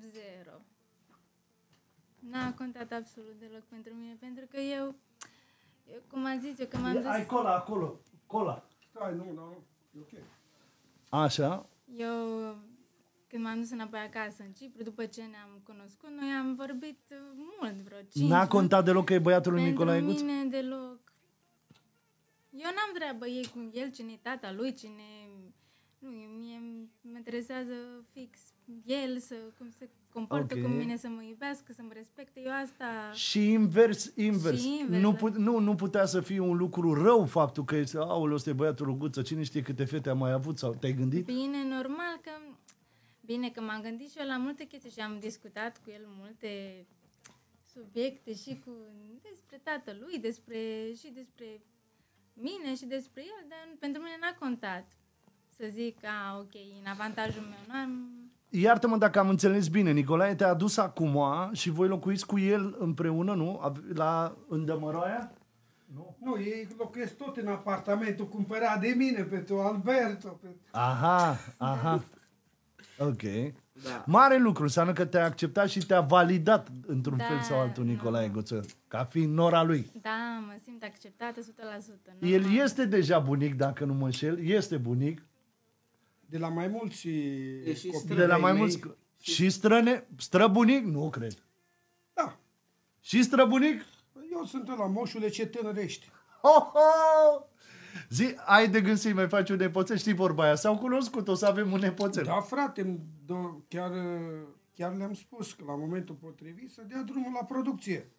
Zero. N-a contat absolut deloc pentru mine, pentru că eu, eu cum am zis, eu că m-am dus... Ai cola acolo, cola. Stai, nu, nu, e ok. Așa. Eu, când m-am dus înapoi acasă în Cipru, după ce ne-am cunoscut, noi am vorbit mult, vreo cinci. N-a contat deloc că e băiatul lui Nicolae Guț? Pentru mine deloc. Eu n-am treabă ei cu el, cine e tata lui, cine nu, mie mă interesează fix el să cum se comportă okay. cu mine, să mă iubească, să mă respecte. Eu asta... Și invers, invers. Și invers nu, da. put, nu, nu putea să fie un lucru rău faptul că, au ăsta e băiatul ruguță, cine știe câte fete a mai avut sau te-ai gândit? Bine, normal că... Bine că m-am gândit și eu la multe chestii și am discutat cu el multe subiecte și cu despre tatălui, despre, și despre mine și despre el, dar pentru mine n-a contat să zic, a, ok, în avantajul meu. Nu am... Iartă-mă dacă am înțeles bine, Nicolae te-a adus acum și voi locuiți cu el împreună, nu? La Îndămăroaia? Nu. nu, ei locuiesc tot în apartamentul cumpărat de mine pentru Alberto. Pentru... Aha, aha. Ok. Da. Mare lucru, înseamnă că te-a acceptat și te-a validat într-un da, fel sau altul Nicolae nu. Goță, ca fiind nora lui. Da, mă simt acceptată 100%. Nu? El este deja bunic, dacă nu mă înșel, este bunic de la mai mulți și eh, copii. De la mai mulți... Și străne, străbunic? Nu cred. Da. Și străbunic? Eu sunt la moșule ce tânărești. Ho, ho! Zi, ai de gând să-i mai faci un nepoțel, știi vorba aia, s-au cunoscut, o să avem un nepoțel. Da, frate, chiar, eh, chiar le-am spus că la momentul potrivit să dea drumul la producție.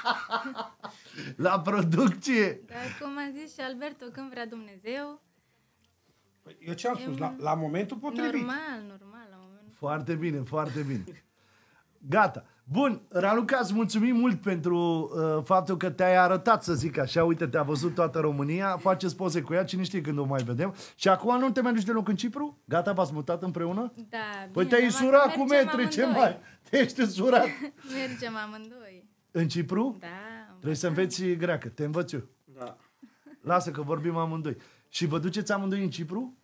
la producție! Dar cum a zis și Alberto, când vrea Dumnezeu, Păi eu ce am spus? La, la momentul potrivit. Normal, normal. La momentul foarte bine, foarte bine. Gata. Bun, Raluca, îți mulțumim mult pentru uh, faptul că te-ai arătat, să zic așa. Uite, te-a văzut toată România, faceți poze cu ea, cine știe când o mai vedem. Și acum nu te mai duci deloc în Cipru? Gata, v-ați mutat împreună? Da, Păi te-ai surat cu metri, ce mai? Te-ești surat. mergem amândoi. În Cipru? Da. Trebuie să înveți greacă, te învăț eu. Da. Lasă că vorbim amândoi. Și vă duceți amândoi în Cipru?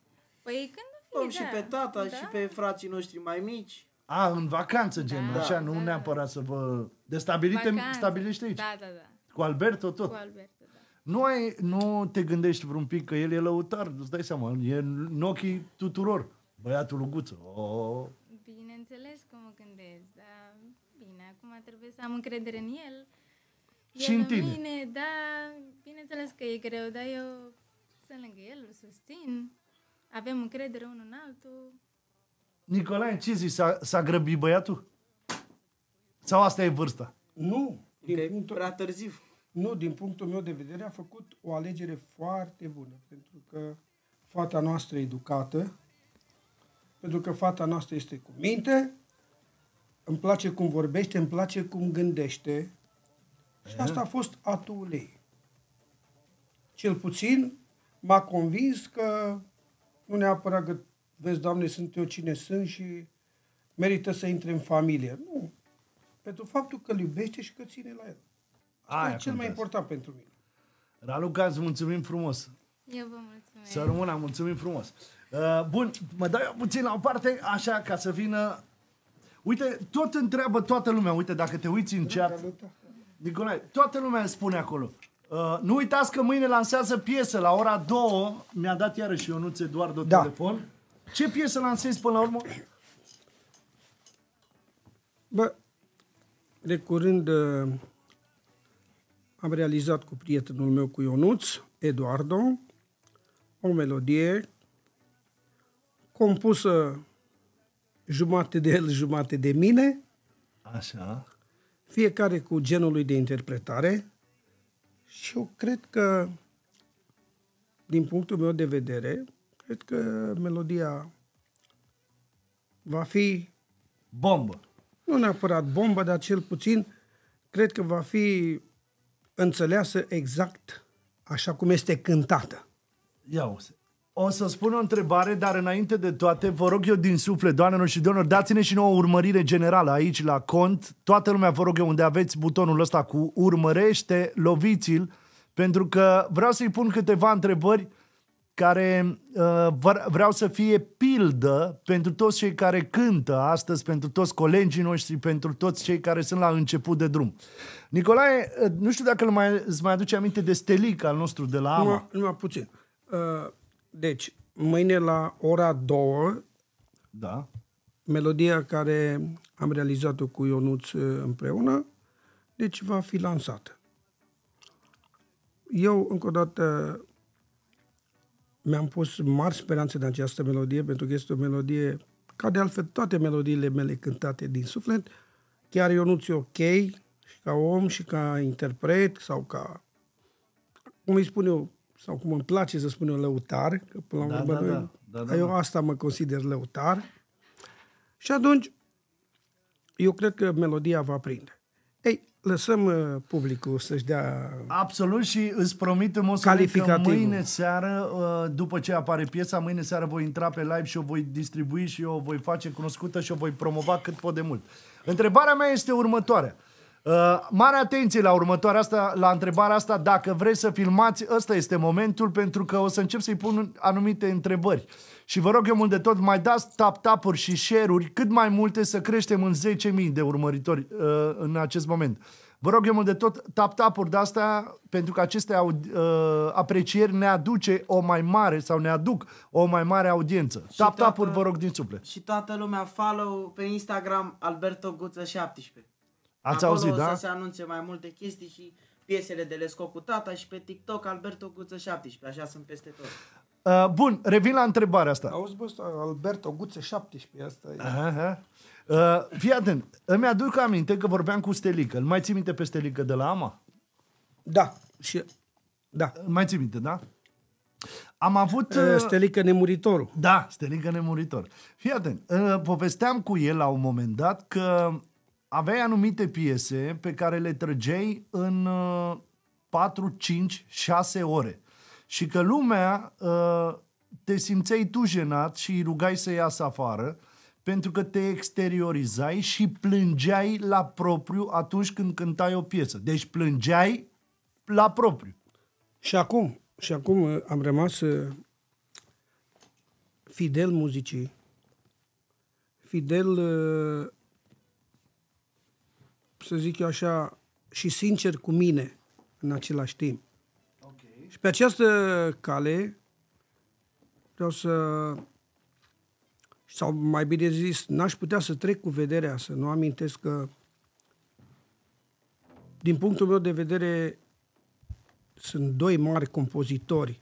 Păi când Luăm da. și pe tata da? și pe frații noștri mai mici. A, în vacanță, gen, da. așa, nu da. neapărat să vă... De stabilite, stabilește aici. Da, da, da. Cu Alberto tot. Cu Alberto, da. Nu, ai, nu te gândești vreun pic că el e lăutar, îți dai seama, e în ochii tuturor. Băiatul Luguță. Oh. Bineînțeles că mă gândesc, dar bine, acum trebuie să am încredere în el. Și în, în tine. mine, da, bineînțeles că e greu, dar eu sunt lângă el, îl susțin, avem încredere unul în altul. Nicolae, ce zici? S-a, s-a grăbit băiatul? Sau asta e vârsta? Nu. Din că punctul... prea târziu. Nu, din punctul meu de vedere a făcut o alegere foarte bună, pentru că fata noastră e educată, pentru că fata noastră este cu minte, îmi place cum vorbește, îmi place cum gândește și asta a fost atul ei. Cel puțin m-a convins că nu neapărat că, vezi, Doamne, sunt eu cine sunt și merită să intre în familie. Nu. Pentru faptul că îl iubește și că ține la el. Asta Aia e cel mai important pentru mine. Raluca, îți mulțumim frumos. Eu vă mulțumesc. Să rămână, mulțumim frumos. Uh, bun, mă dau eu puțin la o parte, așa, ca să vină... Uite, tot întreabă toată lumea, uite, dacă te uiți în chat... Nicolae, toată lumea spune acolo. Uh, nu uitați că mâine lansează piesă la ora 2. Mi-a dat iarăși Ionuț Eduardo da. telefon. Ce piesă lansezi până la urmă? Bă, de curând uh, am realizat cu prietenul meu, cu Ionuț, Eduardo, o melodie compusă jumate de el, jumate de mine. Așa. Fiecare cu genul lui de interpretare și eu cred că, din punctul meu de vedere, cred că melodia va fi... Bombă. Nu neapărat bombă, dar cel puțin cred că va fi înțeleasă exact așa cum este cântată. Ia o să. O să spun o întrebare, dar înainte de toate, vă rog eu din suflet, doamnelor și domnilor, dați-ne și nouă urmărire generală aici la cont. Toată lumea, vă rog eu, unde aveți butonul ăsta cu urmărește, loviți-l, pentru că vreau să-i pun câteva întrebări care uh, vreau să fie pildă pentru toți cei care cântă astăzi, pentru toți colegii noștri, pentru toți cei care sunt la început de drum. Nicolae, uh, nu știu dacă îl mai, îți mai aduce aminte de Stelic al nostru de la AMA. Numai, numai puțin. Uh deci, mâine la ora 2, da. melodia care am realizat-o cu Ionuț împreună, deci va fi lansată. Eu, încă o dată, mi-am pus mari speranțe de această melodie, pentru că este o melodie, ca de altfel toate melodiile mele cântate din suflet, chiar Ionuț e ok, și ca om, și ca interpret, sau ca, cum îi spun eu, sau cum îmi place să spun eu, lăutar, că până la da, urmă da, da, eu, da, da, da eu da. asta mă consider lăutar. Și atunci, eu cred că melodia va prinde. Ei, lăsăm uh, publicul să-și dea... Absolut și îți promit o mod că mâine seară, uh, după ce apare piesa, mâine seară voi intra pe live și o voi distribui și o voi face cunoscută și o voi promova cât pot de mult. Întrebarea mea este următoarea. Uh, mare atenție la următoarea asta, la întrebarea asta, dacă vreți să filmați, ăsta este momentul pentru că o să încep să-i pun anumite întrebări. Și vă rog eu mult de tot, mai dați tap tap și share-uri cât mai multe să creștem în 10.000 de urmăritori uh, în acest moment. Vă rog eu mult de tot, tap tap de astea, pentru că aceste uh, aprecieri ne aduce o mai mare sau ne aduc o mai mare audiență. tap tap vă rog din suflet. Și toată lumea follow pe Instagram Alberto Guță 17. Ați Acolo auzit, o da? să se anunțe mai multe chestii și piesele de Lesco cu tata și pe TikTok Alberto Guță 17, așa sunt peste tot. Uh, bun, revin la întrebarea asta. Auzi, bă, Alberto Guță 17, asta e. Uh-huh. Uh, fii atent, îmi aduc aminte că vorbeam cu Stelică. Îl mai ții minte pe Stelică de la AMA? Da, și da. Îl mai ții minte, da? Am avut... Uh, uh Stelică nemuritorul. Da, Stelică nemuritor. Fii atent, uh, povesteam cu el la un moment dat că aveai anumite piese pe care le trăgeai în 4, 5, 6 ore. Și că lumea uh, te simțeai tu jenat și îi rugai să iasă afară pentru că te exteriorizai și plângeai la propriu atunci când cântai o piesă. Deci plângeai la propriu. Și acum, și acum uh, am rămas uh, fidel muzicii, fidel să zic eu așa, și sincer cu mine în același timp. Okay. Și pe această cale vreau să, sau mai bine zis, n-aș putea să trec cu vederea, să nu amintesc că, din punctul meu de vedere, sunt doi mari compozitori.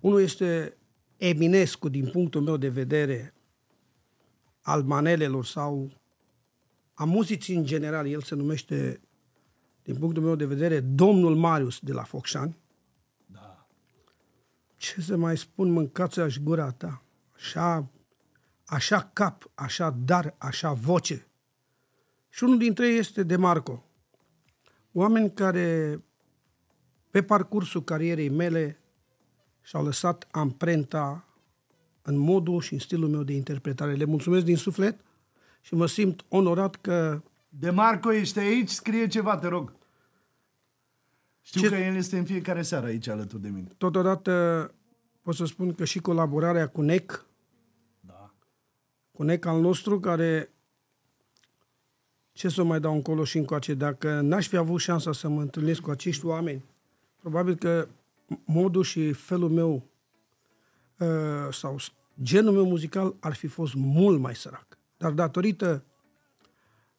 Unul este Eminescu, din punctul meu de vedere, al manelelor sau a muzicii în general, el se numește, din punctul meu de vedere, Domnul Marius de la Focșani. Da. Ce să mai spun, mâncați aș gura ta. Așa, așa cap, așa dar, așa voce. Și unul dintre ei este De Marco. Oameni care, pe parcursul carierei mele, și-au lăsat amprenta în modul și în stilul meu de interpretare. Le mulțumesc din suflet și mă simt onorat că... De Marco, ești aici? Scrie ceva, te rog. Știu Ce... că el este în fiecare seară aici alături de mine. Totodată pot să spun că și colaborarea cu NEC, da. cu NEC al nostru, care ce să mai dau încolo și încoace, dacă n-aș fi avut șansa să mă întâlnesc cu acești oameni, probabil că modul și felul meu ă, sau genul meu muzical ar fi fost mult mai sărac. Dar datorită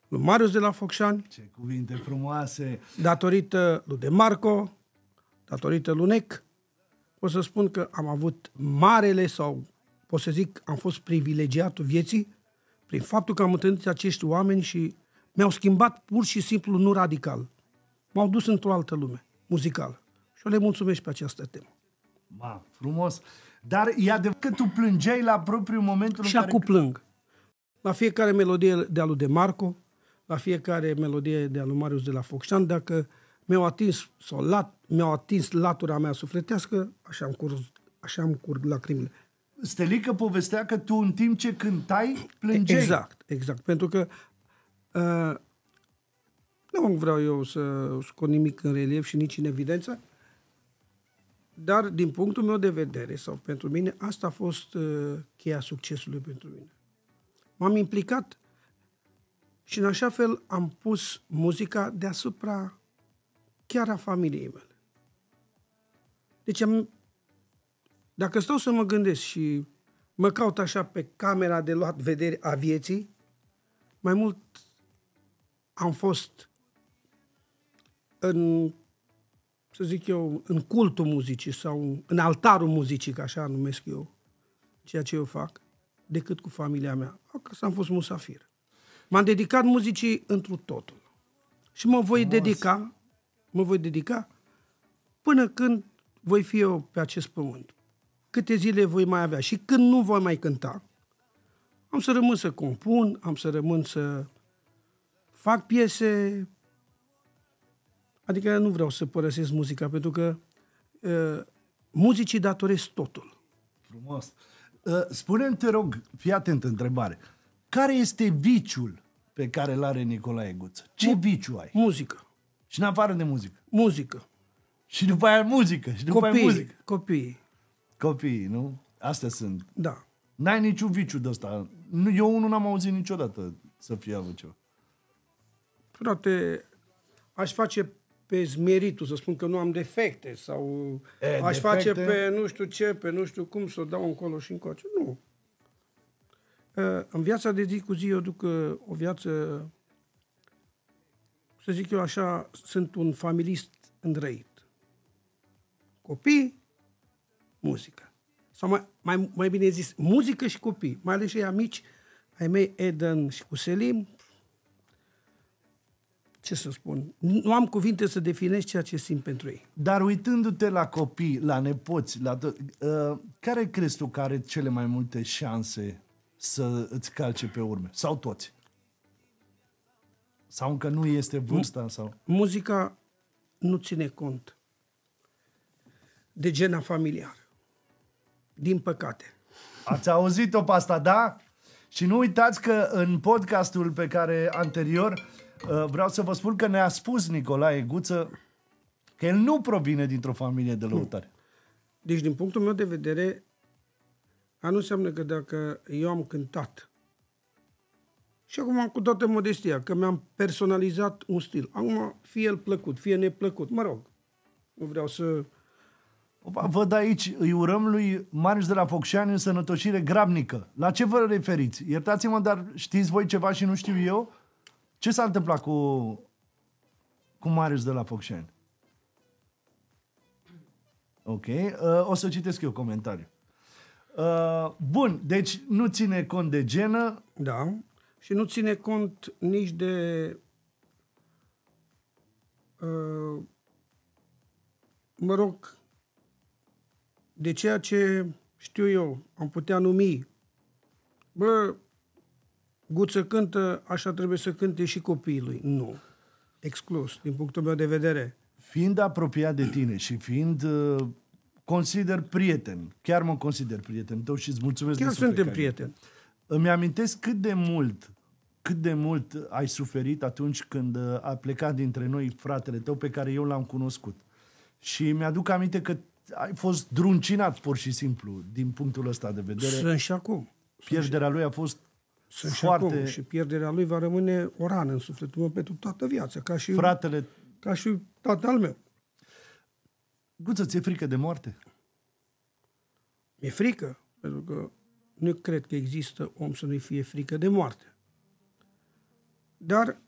lui Marius de la Focșani... Ce cuvinte frumoase! Datorită lui De Marco, datorită lui Nec, pot să spun că am avut marele sau pot să zic, am fost privilegiatul vieții prin faptul că am întâlnit acești oameni și mi-au schimbat pur și simplu, nu radical. M-au dus într-o altă lume muzicală. Și eu le mulțumesc pe această temă. Ma, frumos! Dar e adevărat că tu plângeai la propriul momentul și în care... Și acum plâng la fiecare melodie de alu de Marco, la fiecare melodie de alu Marius de la Focșan, dacă mi-au atins, sau lat, mi-au atins latura mea sufletească, așa am curs, așa am curg lacrimile. Stelică povestea că tu în timp ce cântai, plângeai. Exact, exact. Pentru că uh, nu vreau eu să scot nimic în relief și nici în evidență, dar din punctul meu de vedere sau pentru mine, asta a fost uh, cheia succesului pentru mine. M-am implicat și în așa fel am pus muzica deasupra chiar a familiei mele. Deci am, dacă stau să mă gândesc și mă caut așa pe camera de luat vedere a vieții, mai mult am fost în, să zic eu, în cultul muzicii sau în altarul muzicii, ca așa numesc eu ceea ce eu fac, decât cu familia mea, acasă am fost musafir. M-am dedicat muzicii întru totul. Și mă voi Frumos. dedica, mă voi dedica până când voi fi eu pe acest pământ. Câte zile voi mai avea și când nu voi mai cânta, am să rămân să compun, am să rămân să fac piese. Adică nu vreau să părăsesc muzica, pentru că uh, muzicii datoresc totul. Frumos. Ă, spune-mi, te rog, fii atent întrebare. Care este viciul pe care îl are Nicolae Guță? Ce Mu- viciu ai? Muzică. Și în afară de muzică? Muzică. Și după aia muzică. Și după Copii, aia muzică. Copii. Copii, nu? Astea sunt. Da. N-ai niciun viciu de ăsta. Eu unul n-am auzit niciodată să fie avut ceva. Frate, aș face pe zmeritul, să spun că nu am defecte sau e, aș defecte? face pe nu știu ce, pe nu știu cum, să o dau încolo și încoace. Nu. În viața de zi cu zi eu duc o viață, să zic eu așa, sunt un familist îndrăit. Copii, muzică. Sau mai, mai, mai bine zis, muzică și copii, mai ales și amici ai mei Eden și cu Selim, ce să spun, nu am cuvinte să definești ceea ce simt pentru ei. Dar uitându-te la copii, la nepoți, la to- uh, ă, care crezi tu că are cele mai multe șanse să îți calce pe urme? Sau toți? Sau încă nu este vârsta? sau? Muzica nu ține cont de gena familiar. Din păcate. Ați auzit-o pe asta, da? Și nu uitați că în podcastul pe care anterior Uh, vreau să vă spun că ne-a spus Nicolae Guță că el nu provine dintr-o familie de lăutari. Deci, din punctul meu de vedere, a nu înseamnă că dacă eu am cântat și acum cu toată modestia, că mi-am personalizat un stil. Acum, fie el plăcut, fie neplăcut, mă rog, nu vreau să... Opa, văd aici, îi urăm lui Marius de la Focșani în sănătoșire grabnică. La ce vă referiți? Iertați-mă, dar știți voi ceva și nu știu eu? Ce s-a întâmplat cu, cu Marius de la Focșani? Ok, uh, o să citesc eu comentariu. Uh, bun, deci nu ține cont de genă. Da, și nu ține cont nici de... Uh, mă rog, de ceea ce știu eu, am putea numi. Bă, Guță cântă, așa trebuie să cânte și copiii lui. Nu. Exclus, din punctul meu de vedere. Fiind apropiat de tine și fiind uh, consider prieten, chiar mă consider prieten tău și îți mulțumesc chiar de suntem prieteni. Îmi amintesc cât de mult cât de mult ai suferit atunci când uh, a plecat dintre noi fratele tău pe care eu l-am cunoscut. Și mi-aduc aminte că ai fost druncinat pur și simplu din punctul ăsta de vedere. Sunt și acum. Pierderea lui a fost sunt foarte... și acum. Și pierderea lui va rămâne o rană în sufletul meu pentru toată viața. Ca și, Fratele... Ca și tatăl meu. Guță, ți-e frică de moarte? Mi-e frică, pentru că nu cred că există om să nu-i fie frică de moarte. Dar,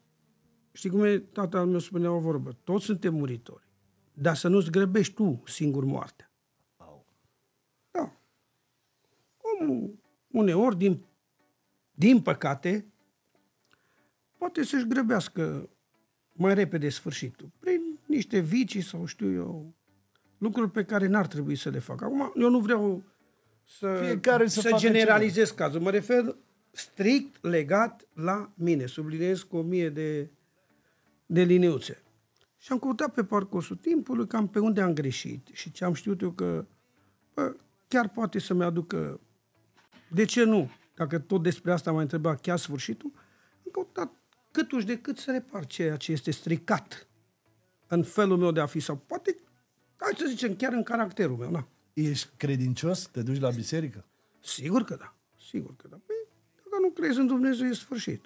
știi cum e, tatăl meu spunea o vorbă, toți suntem muritori, dar să nu-ți grăbești tu singur moartea. Au. Da. Omul uneori, din din păcate, poate să-și grăbească mai repede sfârșitul, prin niște vicii sau știu eu, lucruri pe care n-ar trebui să le facă. Acum, eu nu vreau să, Fiecare să, să generalizez ceva. cazul. Mă refer strict legat la mine. Subliniez cu o mie de, de liniuțe. Și am căutat pe parcursul timpului cam pe unde am greșit și ce am știut eu că bă, chiar poate să-mi aducă, de ce nu, dacă tot despre asta m-a întrebat chiar sfârșitul, am căutat cât uși de cât să repar ceea ce este stricat în felul meu de a fi sau poate, hai să zicem, chiar în caracterul meu. Na. Da. Ești credincios? Te duci la biserică? Sigur că da. Sigur că da. Păi, dacă nu crezi în Dumnezeu, e sfârșit.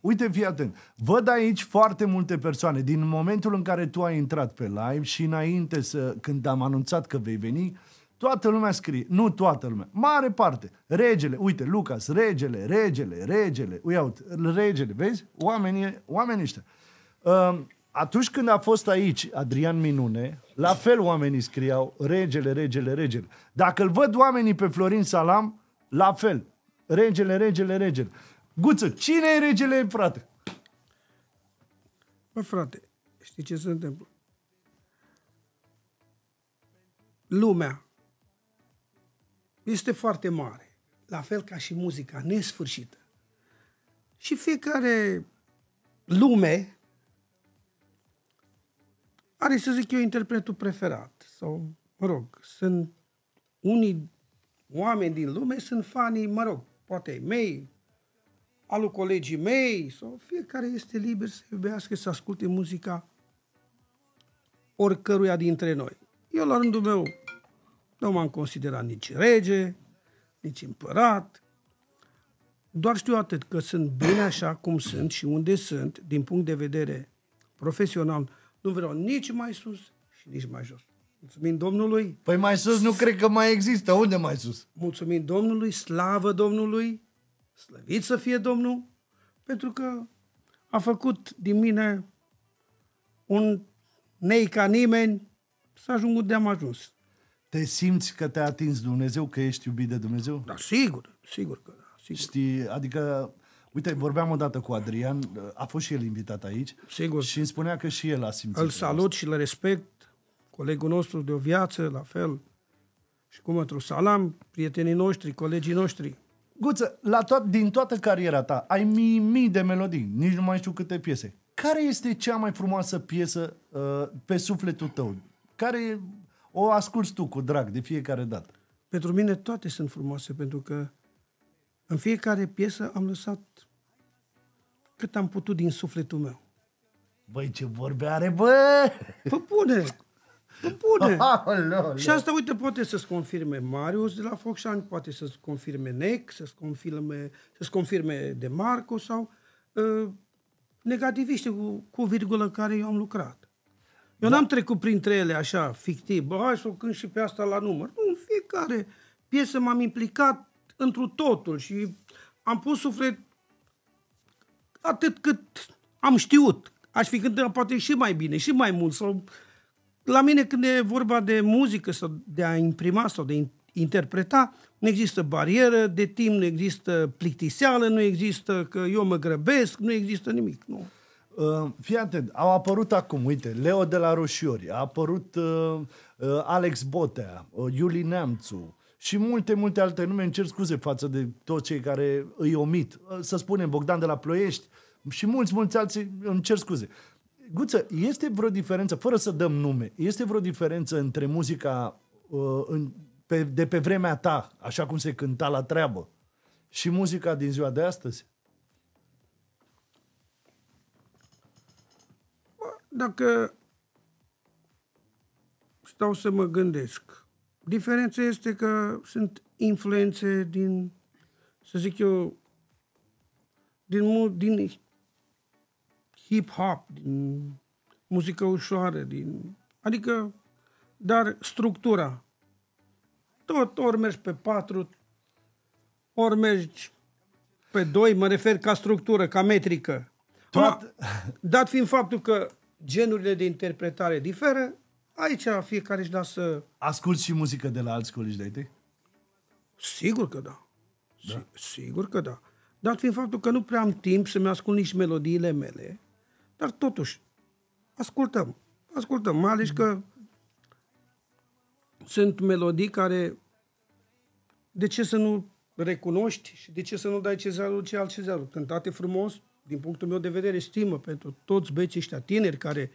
Uite, fii atent. Văd aici foarte multe persoane. Din momentul în care tu ai intrat pe live și înainte să, când am anunțat că vei veni, uh, Toată lumea scrie, nu toată lumea, mare parte. Regele, uite, Lucas, regele, regele, regele, uite, regele, vezi? Oamenii, oamenii ăștia. Um, atunci când a fost aici Adrian Minune, la fel oamenii scriau regele, regele, regele. Dacă îl văd oamenii pe Florin Salam, la fel. Regele, regele, regele. Guță, cine e regele, frate? Bă, frate, știi ce se întâmplă? Lumea este foarte mare, la fel ca și muzica, nesfârșită. Și fiecare lume are, să zic eu, interpretul preferat. Sau, mă rog, sunt unii oameni din lume, sunt fanii, mă rog, poate mei, alu colegii mei, sau fiecare este liber să iubească, să asculte muzica oricăruia dintre noi. Eu, la rândul meu, nu m-am considerat nici rege, nici împărat. Doar știu atât că sunt bine așa cum sunt și unde sunt, din punct de vedere profesional. Nu vreau nici mai sus și nici mai jos. Mulțumim Domnului. Păi mai sus nu cred că mai există. Unde mai sus? Mulțumim Domnului, slavă Domnului, slăvit să fie Domnul, pentru că a făcut din mine un nei ca nimeni să ajung unde am ajuns. Te simți că te-a atins Dumnezeu, că ești iubit de Dumnezeu? Da, sigur, sigur că da. Sigur. Știi, adică Uite, vorbeam odată cu Adrian, a fost și el invitat aici. Sigur. Și îmi spunea că și el a simțit. Îl salut și îl respect, colegul nostru de o viață, la fel. Și cum într salam, prietenii noștri, colegii noștri. Guță, la to- din toată cariera ta ai mii, mii de melodii, nici nu mai știu câte piese. Care este cea mai frumoasă piesă uh, pe sufletul tău? Care o asculți tu cu drag de fiecare dată? Pentru mine toate sunt frumoase, pentru că în fiecare piesă am lăsat cât am putut din sufletul meu. Băi, ce vorbe are, bă! Pă pune! Pă bune! Aoleo, și asta, uite, poate să-ți confirme Marius de la Focșani, poate să-ți confirme Nec, să-ți confirme, să confirme De Marco sau uh, negativiște cu, cu virgulă care eu am lucrat. Eu da. n-am trecut printre ele așa, fictiv. Bă, hai să o cânt și pe asta la număr. Nu, în fiecare piesă m-am implicat întru totul și am pus suflet atât cât am știut. Aș fi cântat poate și mai bine, și mai mult. Sau... La mine când e vorba de muzică sau de a imprima sau de interpreta, nu există barieră de timp, nu există plictiseală, nu există că eu mă grăbesc, nu există nimic. Nu. Uh, fii atent, au apărut acum, uite, Leo de la Roșiori, a apărut uh, uh, Alex Botea, uh, Iuli Neamțu și multe, multe alte nume. Îmi cer scuze față de toți cei care îi omit. Uh, să spunem, Bogdan de la Ploiești și mulți, mulți alții, îmi cer scuze. Guță, este vreo diferență, fără să dăm nume, este vreo diferență între muzica uh, în, pe, de pe vremea ta, așa cum se cânta la treabă, și muzica din ziua de astăzi? Dacă stau să mă gândesc, diferența este că sunt influențe din, să zic eu, din, din hip-hop, din muzică ușoară, din, adică, dar structura. Tot ori mergi pe patru, ori mergi pe doi, mă refer ca structură, ca metrică. Tot... A, dat fiind faptul că genurile de interpretare diferă, aici fiecare își lasă... Asculți și muzică de la alți colegi de tăi? Sigur că da. da. Sigur că da. Dar fiind faptul că nu prea am timp să-mi ascult nici melodiile mele, dar totuși, ascultăm. Ascultăm, mai ales că sunt melodii care de ce să nu recunoști și de ce să nu dai cezarul ce alt cezarul? Cântate frumos, din punctul meu de vedere, stimă pentru toți băieții ăștia tineri care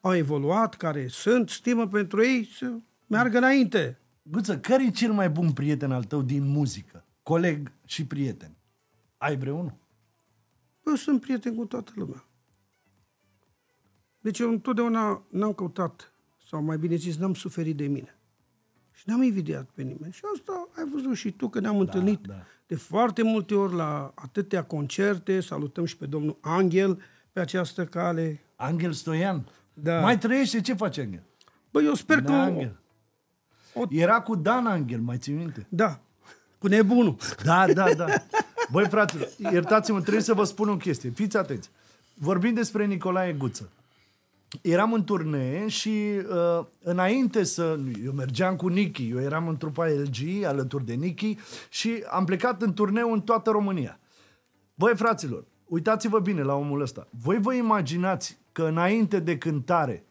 au evoluat, care sunt, stimă pentru ei să meargă înainte. Guță, care e cel mai bun prieten al tău din muzică? Coleg și prieten. Ai vreunul? Eu sunt prieten cu toată lumea. Deci eu întotdeauna n-am căutat, sau mai bine zis, n-am suferit de mine. Și n-am invidiat pe nimeni. Și asta ai văzut și tu, că ne-am da, întâlnit da. De foarte multe ori la atâtea concerte, salutăm și pe domnul Angel pe această cale. Angel Stoian? Da. Mai trăiește? Ce face Angel? Băi, eu sper da, că... Angel. O... Era cu Dan Angel, mai ții minte? Da, cu nebunul. Da, da, da. Băi, frate, iertați-mă, trebuie să vă spun o chestie. Fiți atenți. Vorbim despre Nicolae Guță eram în turnee și uh, înainte să... Eu mergeam cu Niki, eu eram în trupa LG alături de Niki și am plecat în turneu în toată România. Voi, fraților, uitați-vă bine la omul ăsta. Voi vă imaginați că înainte de cântare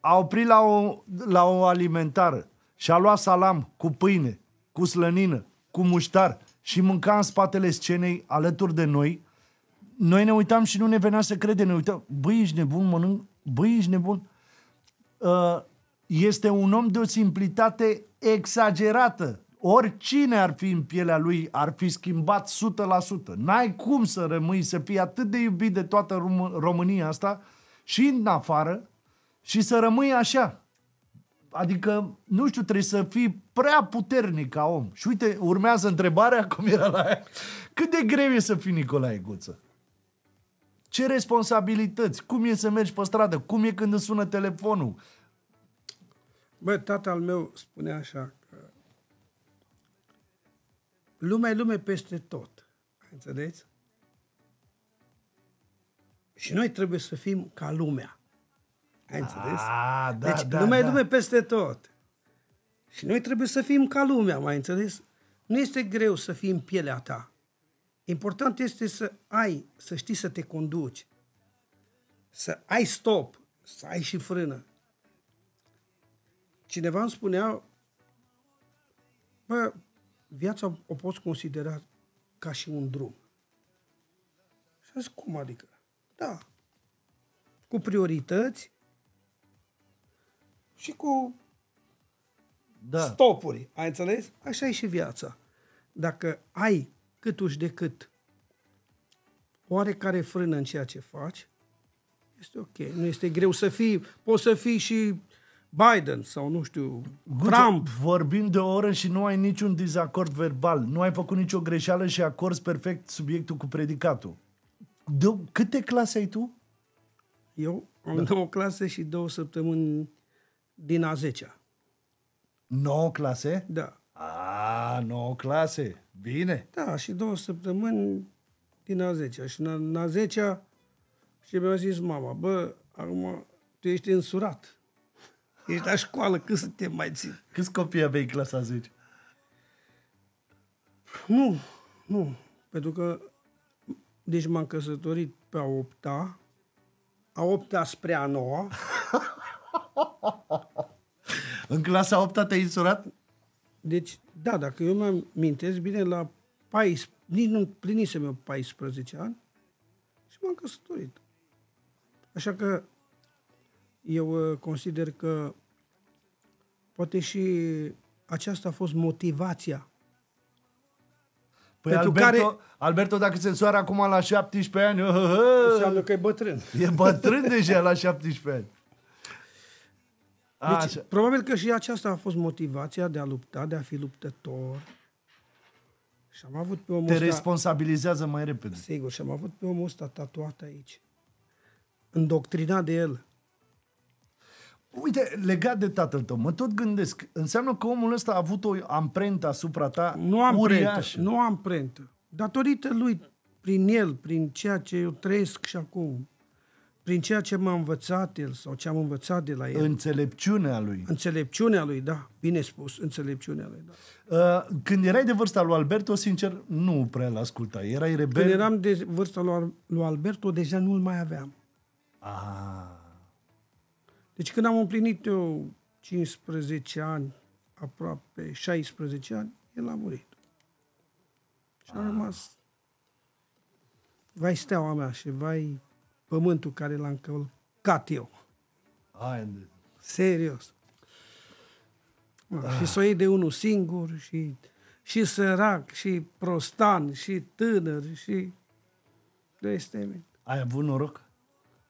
a oprit la o, la o alimentară și a luat salam cu pâine, cu slănină, cu muștar și mânca în spatele scenei alături de noi noi ne uitam și nu ne venea să credem, ne uitam, băi, ești nebun, mănânc, băi, ești nebun. Uh, este un om de o simplitate exagerată. Oricine ar fi în pielea lui, ar fi schimbat 100%. N-ai cum să rămâi, să fii atât de iubit de toată România asta și în afară și să rămâi așa. Adică, nu știu, trebuie să fii prea puternic ca om. Și uite, urmează întrebarea, cum era la aia. Cât de greu e să fii Nicolae Guță? Ce responsabilități? Cum e să mergi pe stradă? Cum e când îți sună telefonul? Bă, tatăl meu spune așa că lumea e lume peste tot. Înțelegeți? Și noi trebuie să fim ca lumea. Ai înțeles? A, da, deci da, lumea da. e lume peste tot. Și noi trebuie să fim ca lumea, mai înțeles? Nu este greu să fim pielea ta. Important este să ai, să știi să te conduci, să ai stop, să ai și frână. Cineva îmi spunea, bă, viața o poți considera ca și un drum. Și am zis, cum adică? Da, cu priorități și cu da. stopuri. Ai înțeles? Așa e și viața. Dacă ai cât uși de cât oarecare frână în ceea ce faci, este ok. Nu este greu să fii, poți să fii și Biden sau nu știu, Guță, Trump. Vorbim de o oră și nu ai niciun dezacord verbal, nu ai făcut nicio greșeală și acorzi perfect subiectul cu predicatul. De, câte clase ai tu? Eu am da. două clase și două săptămâni din a zecea. Nouă clase? Da. A, nouă clase. Bine. Da, și două săptămâni din a 10 Și în a în a 10 și mi-a zis mama, bă, acum tu ești însurat. Ești la școală, cât să te mai ții? Câți copii aveai în clasa 10? Nu, nu. Pentru că deci m-am căsătorit pe a 8 -a, a 8 -a spre a 9 În clasa 8 te-ai însurat? Deci, da, dacă eu mă amintesc bine, la 14, nici nu plinisem eu 14 ani și m-am căsătorit. Așa că eu uh, consider că poate și aceasta a fost motivația Păi pentru Alberto, care... Alberto, dacă se însoară acum la 17 ani, uh, uh, înseamnă că e bătrân. E bătrân deja la 17 ani. Deci, Așa. probabil că și aceasta a fost motivația de a lupta, de a fi luptător. Și am avut pe omul Te ăsta, responsabilizează mai repede. Sigur, și am avut pe omul ăsta tatuat aici. Îndoctrinat de el. Uite, legat de tatăl tău, mă tot gândesc. Înseamnă că omul ăsta a avut o amprentă asupra ta Nu am nu am amprentă. Datorită lui, prin el, prin ceea ce eu trăiesc și acum, prin ceea ce m-a învățat el sau ce am învățat de la el. Înțelepciunea lui. Înțelepciunea lui, da. Bine spus, înțelepciunea lui, da. Uh, când erai de vârsta lui Alberto, sincer, nu prea l asculta. Erai rebel. Când eram de vârsta lui Alberto, deja nu-l mai aveam. Ah. Deci când am împlinit eu 15 ani, aproape 16 ani, el a murit. Și ah. rămas vai steaua mea și vai pământul care l-am călcat eu. Ai, Serios. Ah. Și să o iei de unul singur și, și sărac, și prostan, și tânăr, și... Este... Ai avut noroc?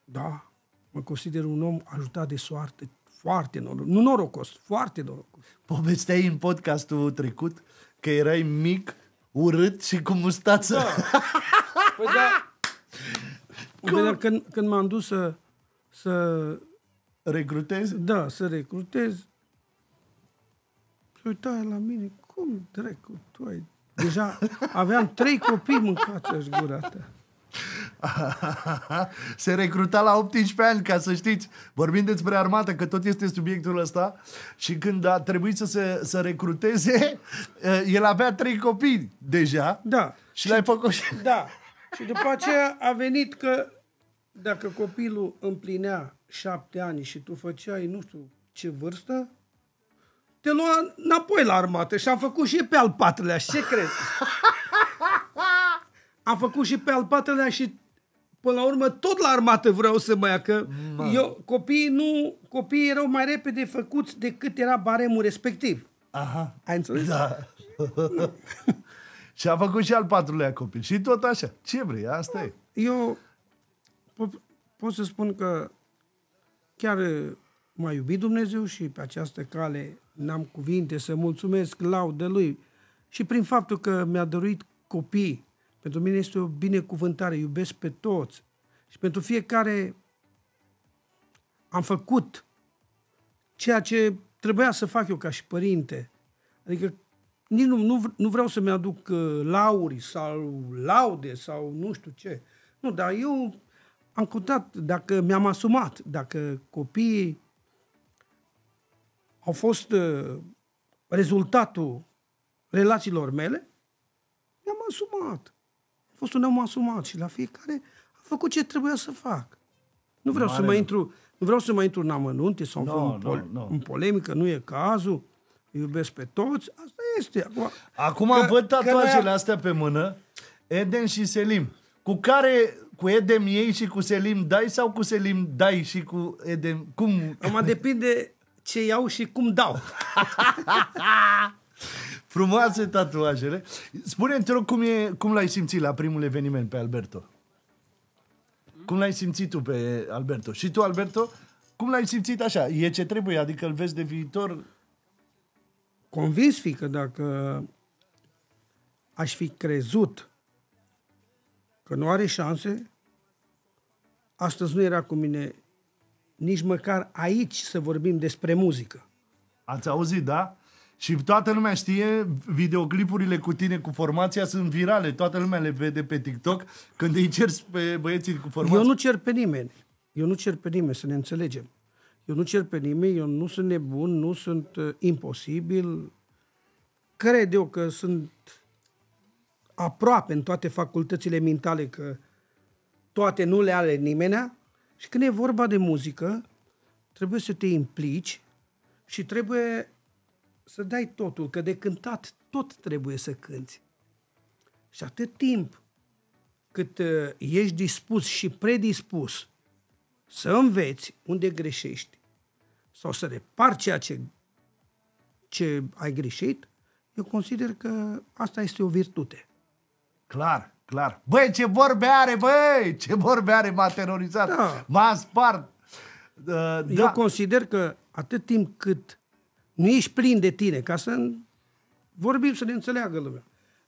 Da. Mă consider un om ajutat de soartă, foarte norocos. Nu norocos, foarte norocos. Povesteai în podcastul trecut că erai mic, urât și cu mustață. Da. Păi da. Că... Când, când m-am dus să, să... Recrutez? Da, să recrutez. Uita la mine, cum dracu, tu ai... Deja aveam trei copii mâncați aș gura ta. Se recruta la 18 ani, ca să știți. Vorbim despre armată, că tot este subiectul ăsta. Și când a trebuit să se să recruteze, el avea trei copii deja. Da. Și, și l-ai făcut. Da. Și după aceea a venit că dacă copilul împlinea șapte ani și tu făceai nu știu ce vârstă, te lua înapoi la armată și am făcut și pe al patrulea. ce crezi? am făcut și pe al patrulea și până la urmă tot la armată vreau să mă ia, că eu, copiii, nu, copiii erau mai repede făcuți decât era baremul respectiv. Aha. Ai înțeles? Da. Și a făcut și al patrulea copil. Și tot așa. Ce vrei? Asta e. Eu pot, pot să spun că chiar m-a iubit Dumnezeu și pe această cale n-am cuvinte să mulțumesc laudă Lui. Și prin faptul că mi-a dăruit copii, pentru mine este o binecuvântare, iubesc pe toți. Și pentru fiecare am făcut ceea ce trebuia să fac eu ca și părinte. Adică nici nu, nu, nu vreau să-mi aduc uh, lauri sau laude sau nu știu ce. Nu, dar eu am contat dacă mi-am asumat, dacă copiii au fost uh, rezultatul relațiilor mele, mi-am asumat. Am fost un om asumat și la fiecare am făcut ce trebuia să fac. Nu vreau Mare. să mai intru, nu vreau să mai intru în amănunte sau no, în, pol- no, no. în polemică, nu e cazul iubesc pe toți, asta este. Acum, Acum că, văd tatuajele că... astea pe mână, Eden și Selim. Cu care, cu Edem ei și cu Selim dai sau cu Selim dai și cu Edem, cum? Acum depinde ce iau și cum dau. Frumoase tatuajele. Spune-mi, te rog, cum, e, cum l-ai simțit la primul eveniment pe Alberto? Cum l-ai simțit tu pe Alberto? Și tu, Alberto, cum l-ai simțit așa? E ce trebuie, adică îl vezi de viitor Convins fi că dacă aș fi crezut că nu are șanse, astăzi nu era cu mine nici măcar aici să vorbim despre muzică. Ați auzit, da? Și toată lumea știe, videoclipurile cu tine cu formația sunt virale, toată lumea le vede pe TikTok când îi ceri pe băieții cu formația. Eu nu cer pe nimeni, eu nu cer pe nimeni să ne înțelegem. Eu nu cer pe nimeni, eu nu sunt nebun, nu sunt uh, imposibil. Cred eu că sunt aproape în toate facultățile mentale, că toate nu le are nimeni. Și când e vorba de muzică, trebuie să te implici și trebuie să dai totul, că de cântat tot trebuie să cânti. Și atât timp cât uh, ești dispus și predispus să înveți unde greșești sau să repar ceea ce, ce ai greșit, eu consider că asta este o virtute. Clar, clar. Băi, ce vorbe are, băi! Ce vorbe are, m-a terorizat, da. m-a spart. Uh, da. eu da. consider că atât timp cât nu ești plin de tine, ca să vorbim să ne înțeleagă lumea,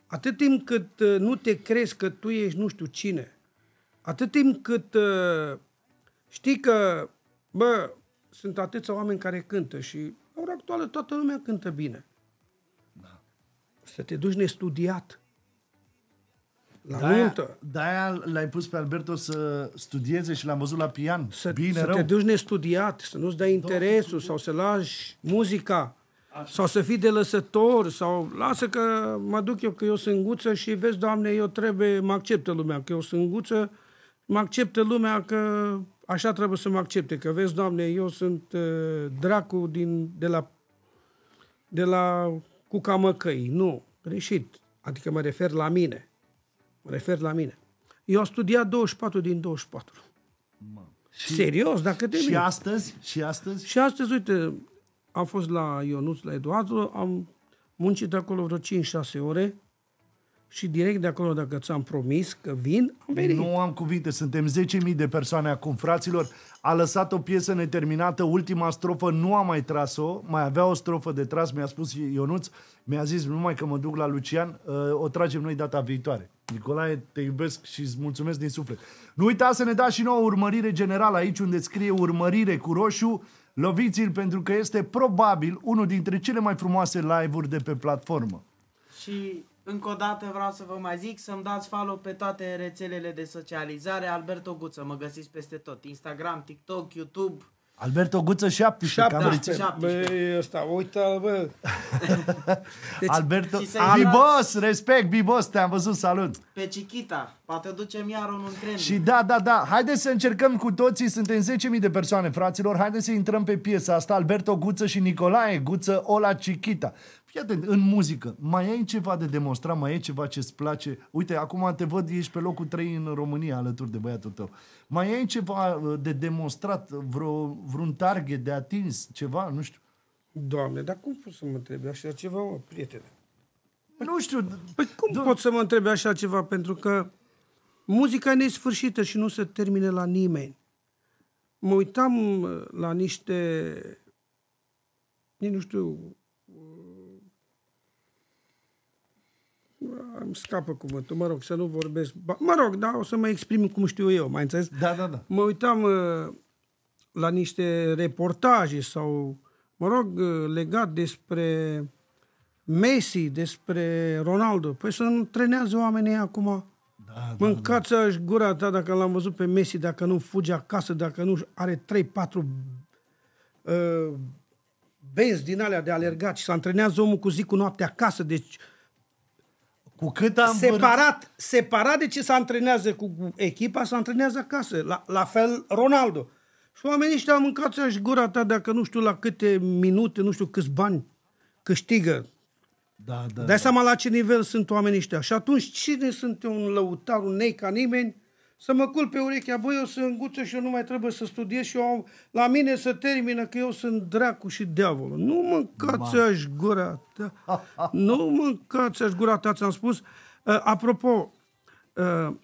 atât timp cât uh, nu te crezi că tu ești nu știu cine, atât timp cât uh, Știi că, bă, sunt atâția oameni care cântă și la ora actuală toată lumea cântă bine. Da. Să te duci nestudiat. La de-aia, nuntă. De-aia l-ai pus pe Alberto să studieze și l-am văzut la pian. Să, bine, să rău. te duci nestudiat, să nu-ți dai da, interesul da. sau să lași muzica. Așa. Sau să fii de lăsător, sau lasă că mă duc eu, că eu sunt guță și vezi, Doamne, eu trebuie, mă acceptă lumea, că eu sunt guță, mă acceptă lumea că așa trebuie să mă accepte, că vezi, Doamne, eu sunt uh, dracu din, de la, de la cuca măcăi. Nu, greșit. Adică mă refer la mine. Mă refer la mine. Eu am studiat 24 din 24. Mă. Și, Serios, dacă te Și mine. astăzi? Și astăzi? Și astăzi, uite, am fost la Ionuț, la Eduardo, am muncit acolo vreo 5-6 ore, și direct de acolo, dacă ți-am promis că vin, am păi venit. Nu am cuvinte, suntem 10.000 de persoane acum, fraților. A lăsat o piesă neterminată, ultima strofă nu a mai tras-o, mai avea o strofă de tras, mi-a spus Ionuț, mi-a zis numai că mă duc la Lucian, uh, o tragem noi data viitoare. Nicolae, te iubesc și îți mulțumesc din suflet. Nu uita să ne dați și nouă urmărire generală aici unde scrie urmărire cu roșu, Loviți-l pentru că este probabil unul dintre cele mai frumoase live-uri de pe platformă. Și încă o dată vreau să vă mai zic să-mi dați follow pe toate rețelele de socializare. Alberto Guță, mă găsiți peste tot. Instagram, TikTok, YouTube. Alberto Guță 17, 17 cam da, Băi, ăsta, uite bă. deci, Alberto, Bibos, respect, Bibos, te-am văzut, salut. Pe Chiquita, poate ducem iar un tren. Și da, da, da, haideți să încercăm cu toții, suntem 10.000 de persoane, fraților, haideți să intrăm pe piesa asta, Alberto Guță și Nicolae Guță, Ola Chiquita. Fii atent, în muzică, mai ai ceva de demonstrat, mai ai ceva ce-ți place? Uite, acum te văd, ești pe locul 3 în România alături de băiatul tău. Mai ai ceva uh, de demonstrat, vreo, vreun target de atins, ceva, nu știu? Doamne, dar cum pot să mă întrebi așa ceva, mă, prietene? Păi, nu știu. Păi cum do- pot să mă întrebi așa ceva? Pentru că muzica e nesfârșită și nu se termine la nimeni. Mă uitam uh, la niște, nu știu, îmi scapă cuvântul, mă rog, să nu vorbesc, mă rog, da, o să mă exprim cum știu eu, mai înțeles? Da, da, da. Mă uitam uh, la niște reportaje sau, mă rog, uh, legat despre Messi, despre Ronaldo. Păi să nu trenează oamenii acum. Da, Mâncați da, da. gura ta dacă l-am văzut pe Messi, dacă nu fuge acasă, dacă nu are 3-4 uh, benzi din alea de alergat și să antrenează omul cu zi cu noapte acasă. Deci cu cât am separat, vârst... separat de ce se antrenează cu echipa, se antrenează acasă. La, la fel Ronaldo. Și oamenii ăștia au mâncat și gura ta dacă nu știu la câte minute, nu știu câți bani câștigă. Da, da, Dai da. seama la ce nivel sunt oamenii ăștia. Și atunci cine sunt un lăutar, un nei ca nimeni, să mă culp pe urechea, băi, eu sunt înguță și eu nu mai trebuie să studiez și eu am, la mine să termină că eu sunt dracu și diavolul. Nu mâncați aș gura ta. Nu mâncați aș gura ta, ți-am spus. Uh, apropo, uh,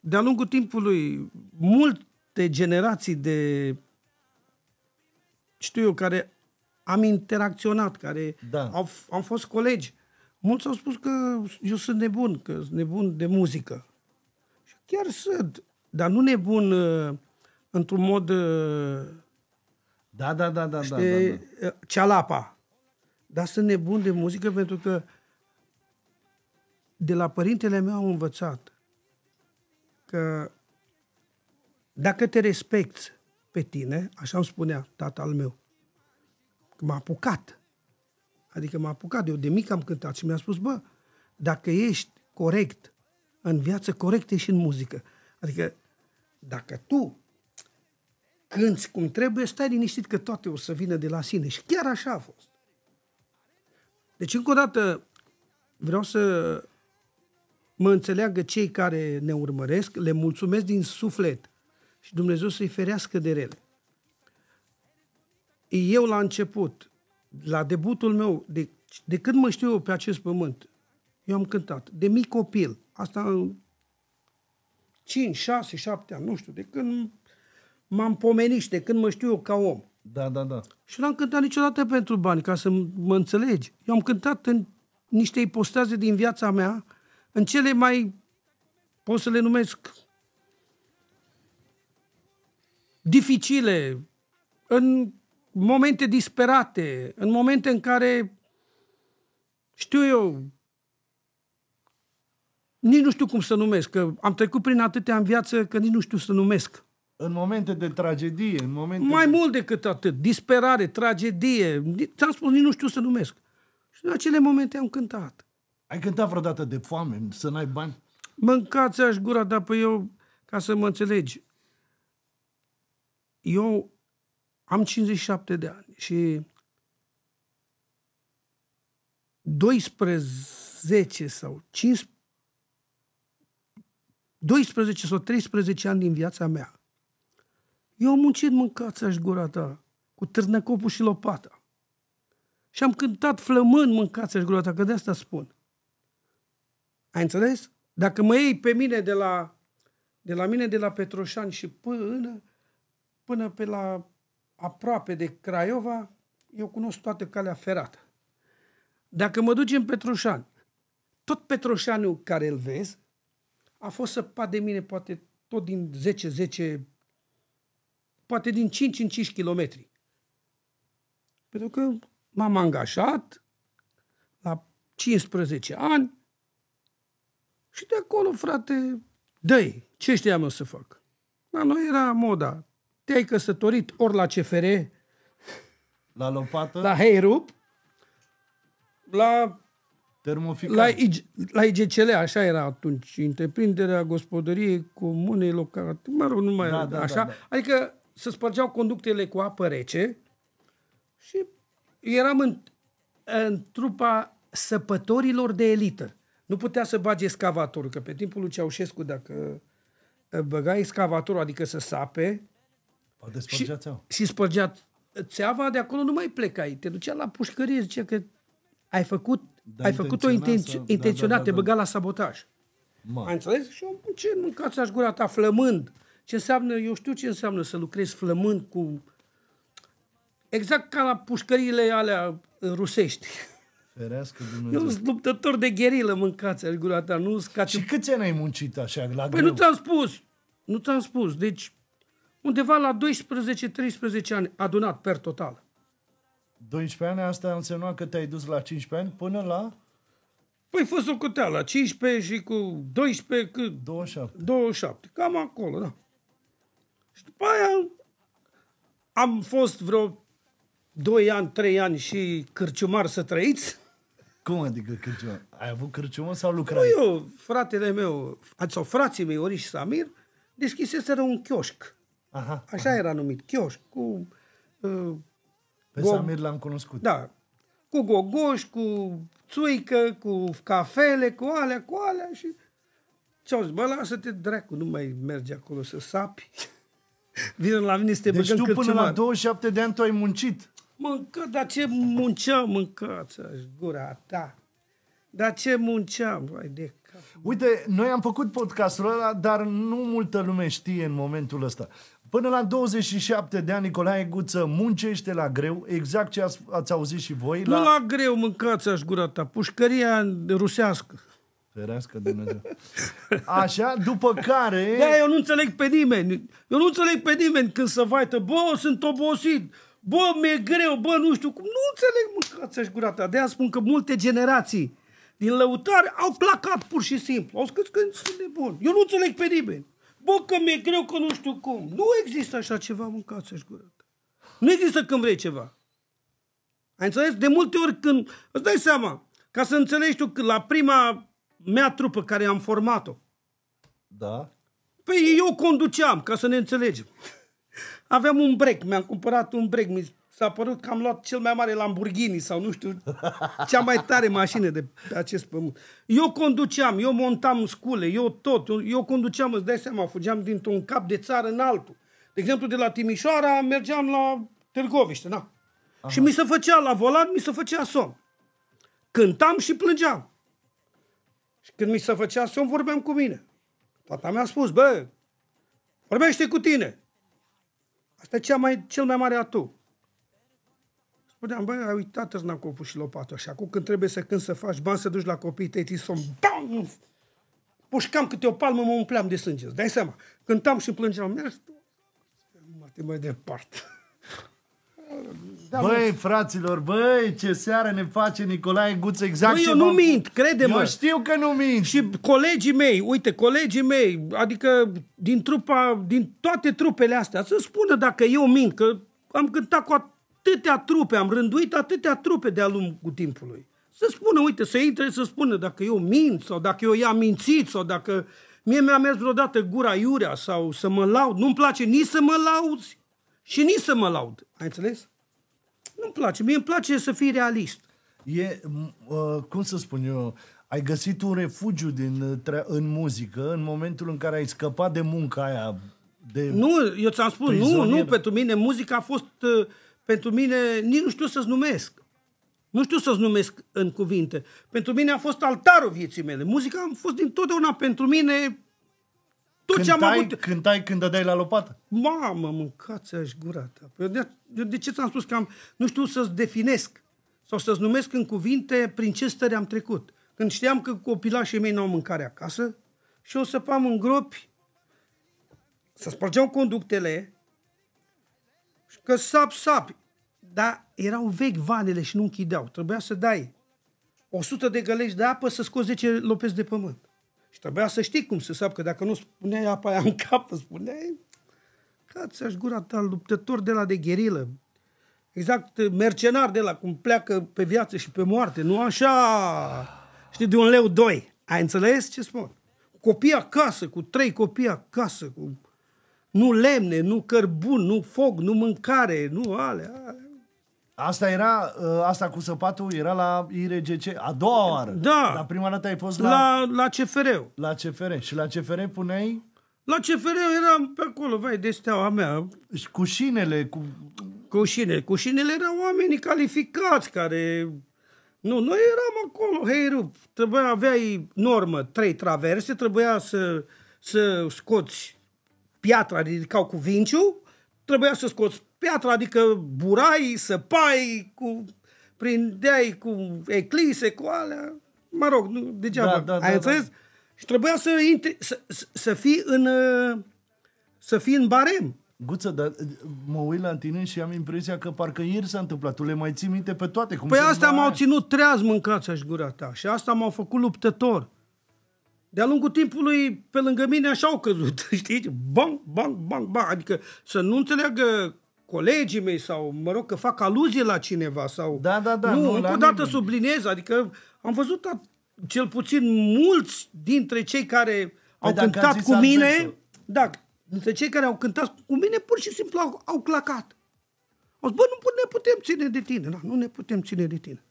de-a lungul timpului, multe generații de, știu eu, care am interacționat, care da. au, am fost colegi, mulți au spus că eu sunt nebun, că sunt nebun de muzică. Chiar sunt, dar nu nebun uh, într-un mod... Uh, da, da, da, da, știi, da, da, da. Cealapa. Dar sunt nebun de muzică pentru că de la părintele meu am învățat că dacă te respecti pe tine, așa îmi spunea tatăl meu, că m-a apucat. Adică m-a apucat. Eu de mic am cântat și mi-a spus, bă, dacă ești corect în viață corectă și în muzică. Adică, dacă tu cânti cum trebuie, stai liniștit că toate o să vină de la sine. Și chiar așa a fost. Deci, încă o dată, vreau să mă înțeleagă cei care ne urmăresc, le mulțumesc din suflet și Dumnezeu să-i ferească de rele. Eu la început, la debutul meu, de, de când mă știu eu pe acest pământ, eu am cântat de mic copil, asta în 5, 6, 7 ani, nu știu, de când m-am pomenit și de când mă știu eu ca om. Da, da, da. Și n-am cântat niciodată pentru bani, ca să mă înțelegi. Eu am cântat în niște ipostaze din viața mea, în cele mai, pot să le numesc, dificile, în momente disperate, în momente în care, știu eu, nici nu știu cum să numesc, că am trecut prin atâtea în viață că nici nu știu să numesc. În momente de tragedie, în momente... Mai de... mult decât atât, disperare, tragedie, ți-am spus, nici nu știu să numesc. Și în acele momente am cântat. Ai cântat vreodată de foame, să n-ai bani? Mâncați aș gura, dar pe păi, eu, ca să mă înțelegi, eu am 57 de ani și 12 sau 15 12 sau 13 ani din viața mea. Eu am muncit mâncața și gura ta, cu târnăcopul și lopata. Și am cântat flămând mâncața și gura ta, că de asta spun. Ai înțeles? Dacă mă iei pe mine de la, de la mine de la Petroșan și până, până pe la aproape de Craiova, eu cunosc toată calea ferată. Dacă mă duci în Petroșan, tot Petroșanul care îl vezi, a fost săpat de mine poate tot din 10-10, poate din 5 în 5 kilometri. Pentru că m-am angajat la 15 ani și de acolo, frate, dă ce știam eu să fac? La noi era moda. Te-ai căsătorit ori la CFR, la lopată, la Heirup, la Termoficat. La, IG, la IGCL, așa era atunci, întreprinderea gospodăriei comune locale. Mă rog, nu mai da, era da, așa. Da, da. Adică se spărgeau conductele cu apă rece și eram în, în trupa săpătorilor de elită. Nu putea să bage excavatorul, că pe timpul lui Ceaușescu, dacă băga excavatorul, adică să sape, și, și spărgea țeava, de acolo nu mai plecai. Te ducea la pușcărie, zicea că ai făcut, da, ai da, făcut-o intenționat, intenționat da, da, da, te băga la sabotaj. Mă. Ai înțeles? Și eu, ce mâncați aș gura ta flămând? Ce înseamnă, eu știu ce înseamnă să lucrezi flămând cu... Exact ca la pușcările alea uh, rusești. Ferească Dumnezeu. Eu sunt luptător de gherilă, mâncați aș gura ta. Nu scați... Și câți ani ai muncit așa la Păi greu? nu ți-am spus. Nu ți-am spus. Deci, undeva la 12-13 ani adunat per total. 12 ani, asta însemna că te-ai dus la 15 ani până la... Păi fost o la 15 și cu 12, cât? 27. 27, cam acolo, da. Și după aia am fost vreo 2 ani, 3 ani și cârciumar să trăiți. Cum adică cârciumă? Ai avut cârciumă sau lucrat? Nu, eu, fratele meu, sau frații mei, Ori și Samir, deschiseseră un chioșc. Aha, Așa aha. era numit, chioșc, cu uh, pe Go- Samir l-am cunoscut. Da. Cu gogoși, cu țuică, cu cafele, cu alea, cu alea și... Ce-au zis, bă, lasă-te dracu, nu mai mergi acolo să sapi. Vine la mine să te deci tu până la 27 de ani tu ai muncit. Mâncă, dar ce munceam, mâncați gura ta. Dar ce munceam, vai de cap. Uite, noi am făcut podcastul ăla, dar nu multă lume știe în momentul ăsta. Până la 27 de ani, Nicolae Guță muncește la greu, exact ce ați, auzit și voi. Nu la, la greu, mâncați aș gura ta, pușcăria rusească. Ferească Dumnezeu. Așa, după care... Da, eu nu înțeleg pe nimeni. Eu nu înțeleg pe nimeni când se vaită. Bă, sunt obosit. Bă, mi-e greu. Bă, nu știu cum. Nu înțeleg, mâncați aș gura ta. De spun că multe generații din lăutare au placat pur și simplu. Au scris că sunt nebun. Eu nu înțeleg pe nimeni. Bă, că mi-e greu că nu știu cum. Nu există așa ceva, mâncați-și gură. Nu există când vrei ceva. Ai înțeles? De multe ori când... Îți dai seama, ca să înțelegi tu că la prima mea trupă care am format-o. Da. Păi eu conduceam, ca să ne înțelegem. Aveam un break, mi-am cumpărat un break, mi s-a părut că am luat cel mai mare Lamborghini sau nu știu, cea mai tare mașină de pe acest pământ. Eu conduceam, eu montam scule, eu tot, eu conduceam, îți dai seama, fugeam dintr-un cap de țară în altul. De exemplu, de la Timișoara mergeam la Târgoviște, da? Aha. Și mi se făcea la volan, mi se făcea somn. Cântam și plângeam. Și când mi se făcea somn, vorbeam cu mine. Tata mi-a spus, bă, vorbește cu tine. Asta e cea mai, cel mai mare atu. Spuneam, băi, ai uitat târna copul și lopată și acum când trebuie să când să faci bani, să duci la copii, tăi, ți sunt bam! Pușcam câte o palmă, mă umpleam de sânge, îți dai seama. Cântam și plângeam, mergi, mă mai departe. Da, băi, fraților, băi, ce seară ne face Nicolae Guț exact băi, ce eu nu mint, crede-mă. Eu știu că nu mint. Și colegii mei, uite, colegii mei, adică din trupa, din toate trupele astea, să spună dacă eu mint, că am cântat cu atâtea trupe, am rânduit atâtea trupe de-a lungul timpului. Să spună, uite, să intre să spună dacă eu mint sau dacă eu i-am mințit sau dacă mie mi-a mers vreodată gura iurea sau să mă laud. Nu-mi place nici să mă lauzi și nici să mă laud. Ai înțeles? Nu-mi place. Mie îmi place să fii realist. E, uh, cum să spun eu, ai găsit un refugiu din, uh, în muzică în momentul în care ai scăpat de munca aia de Nu, eu ți-am spus, prizonier. nu, nu, pentru mine muzica a fost uh, pentru mine nici nu știu să-ți numesc. Nu știu să-ți numesc în cuvinte. Pentru mine a fost altarul vieții mele. Muzica a fost din totdeauna pentru mine tot cântai, ce am avut. Cântai când dai la lopată? Mamă, mâncați aș gura ta. Păi, Eu de, de ce ți-am spus că am, nu știu să-ți definesc sau să-ți numesc în cuvinte prin ce stări am trecut. Când știam că copilașii mei nu au mâncare acasă și o săpam în gropi, să spărgeau conductele, că sap, sap, dar erau vechi vanele și nu închideau. Trebuia să dai 100 de gălești de apă să scoți 10 lopezi de pământ. Și trebuia să știi cum să sap, că dacă nu spuneai apa aia în cap, spuneai că ți-aș gura ta luptător de la de gherilă, exact mercenar de la cum pleacă pe viață și pe moarte, nu așa, știi, de un leu doi. Ai înțeles ce spun? Copii acasă, cu trei copii acasă, cu nu lemne, nu cărbun, nu foc, nu mâncare, nu alea. alea. Asta era, ă, asta cu săpatul era la IRGC, a doua oară. Da. La prima dată ai fost la... La, la CFR. -ul. La CFR. Și la CFR puneai... La CFR eram pe acolo, vai, de steaua mea. Și cu șinele, cu... Cu șinele. Cu șinele erau oamenii calificați care... Nu, noi eram acolo, hei rup, trebuia, aveai normă, trei traverse, trebuia să, să scoți piatra, ridicau cu vinciu, trebuia să scoți piatra, adică burai, săpai, cu, prindeai cu eclise, cu alea. Mă rog, nu, degeaba. Da, da, Ai da, înțeles? Da. Și trebuia să, intri, să, să, să fii în uh, să fii în barem. Guță, dar uh, mă uit la tine și am impresia că parcă ieri s-a întâmplat. Tu le mai ții minte pe toate. Cum păi astea m-au ținut treaz mâncața și gura ta. Și asta m-au făcut luptător. De-a lungul timpului, pe lângă mine așa au căzut, știi? Bang, bang, bang, bang. Adică să nu înțeleagă colegii mei sau, mă rog, că fac aluzie la cineva sau... Da, da, da. Nu, nu încă o dată nimeni. subliniez, adică am văzut a, cel puțin mulți dintre cei care păi au cântat cu mine, da, dintre cei care au cântat cu mine, pur și simplu au, au clacat. Au zis, bă, nu ne putem ține de tine, da, nu ne putem ține de tine.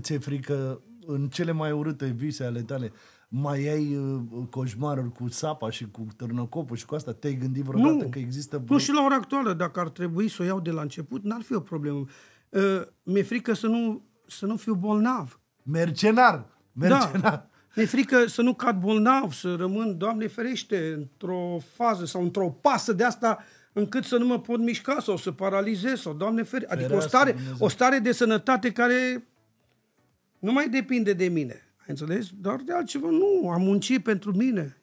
Ți-e frică în cele mai urâte vise ale tale mai ai uh, coșmaruri cu sapa și cu târnăcopul și cu asta? Te-ai gândit vreodată nu, că există... Nu, și la ora actuală, dacă ar trebui să o iau de la început, n-ar fi o problemă. Uh, mi-e frică să nu, să nu fiu bolnav. Mercenar! Da. Mercenar! Da. Mi-e frică să nu cad bolnav, să rămân, Doamne ferește, într-o fază sau într-o pasă de asta încât să nu mă pot mișca sau să paralizez sau, Doamne ferește, adică o stare, o stare de sănătate care nu mai depinde de mine. Ai înțeles? Dar de altceva nu, am muncit pentru mine.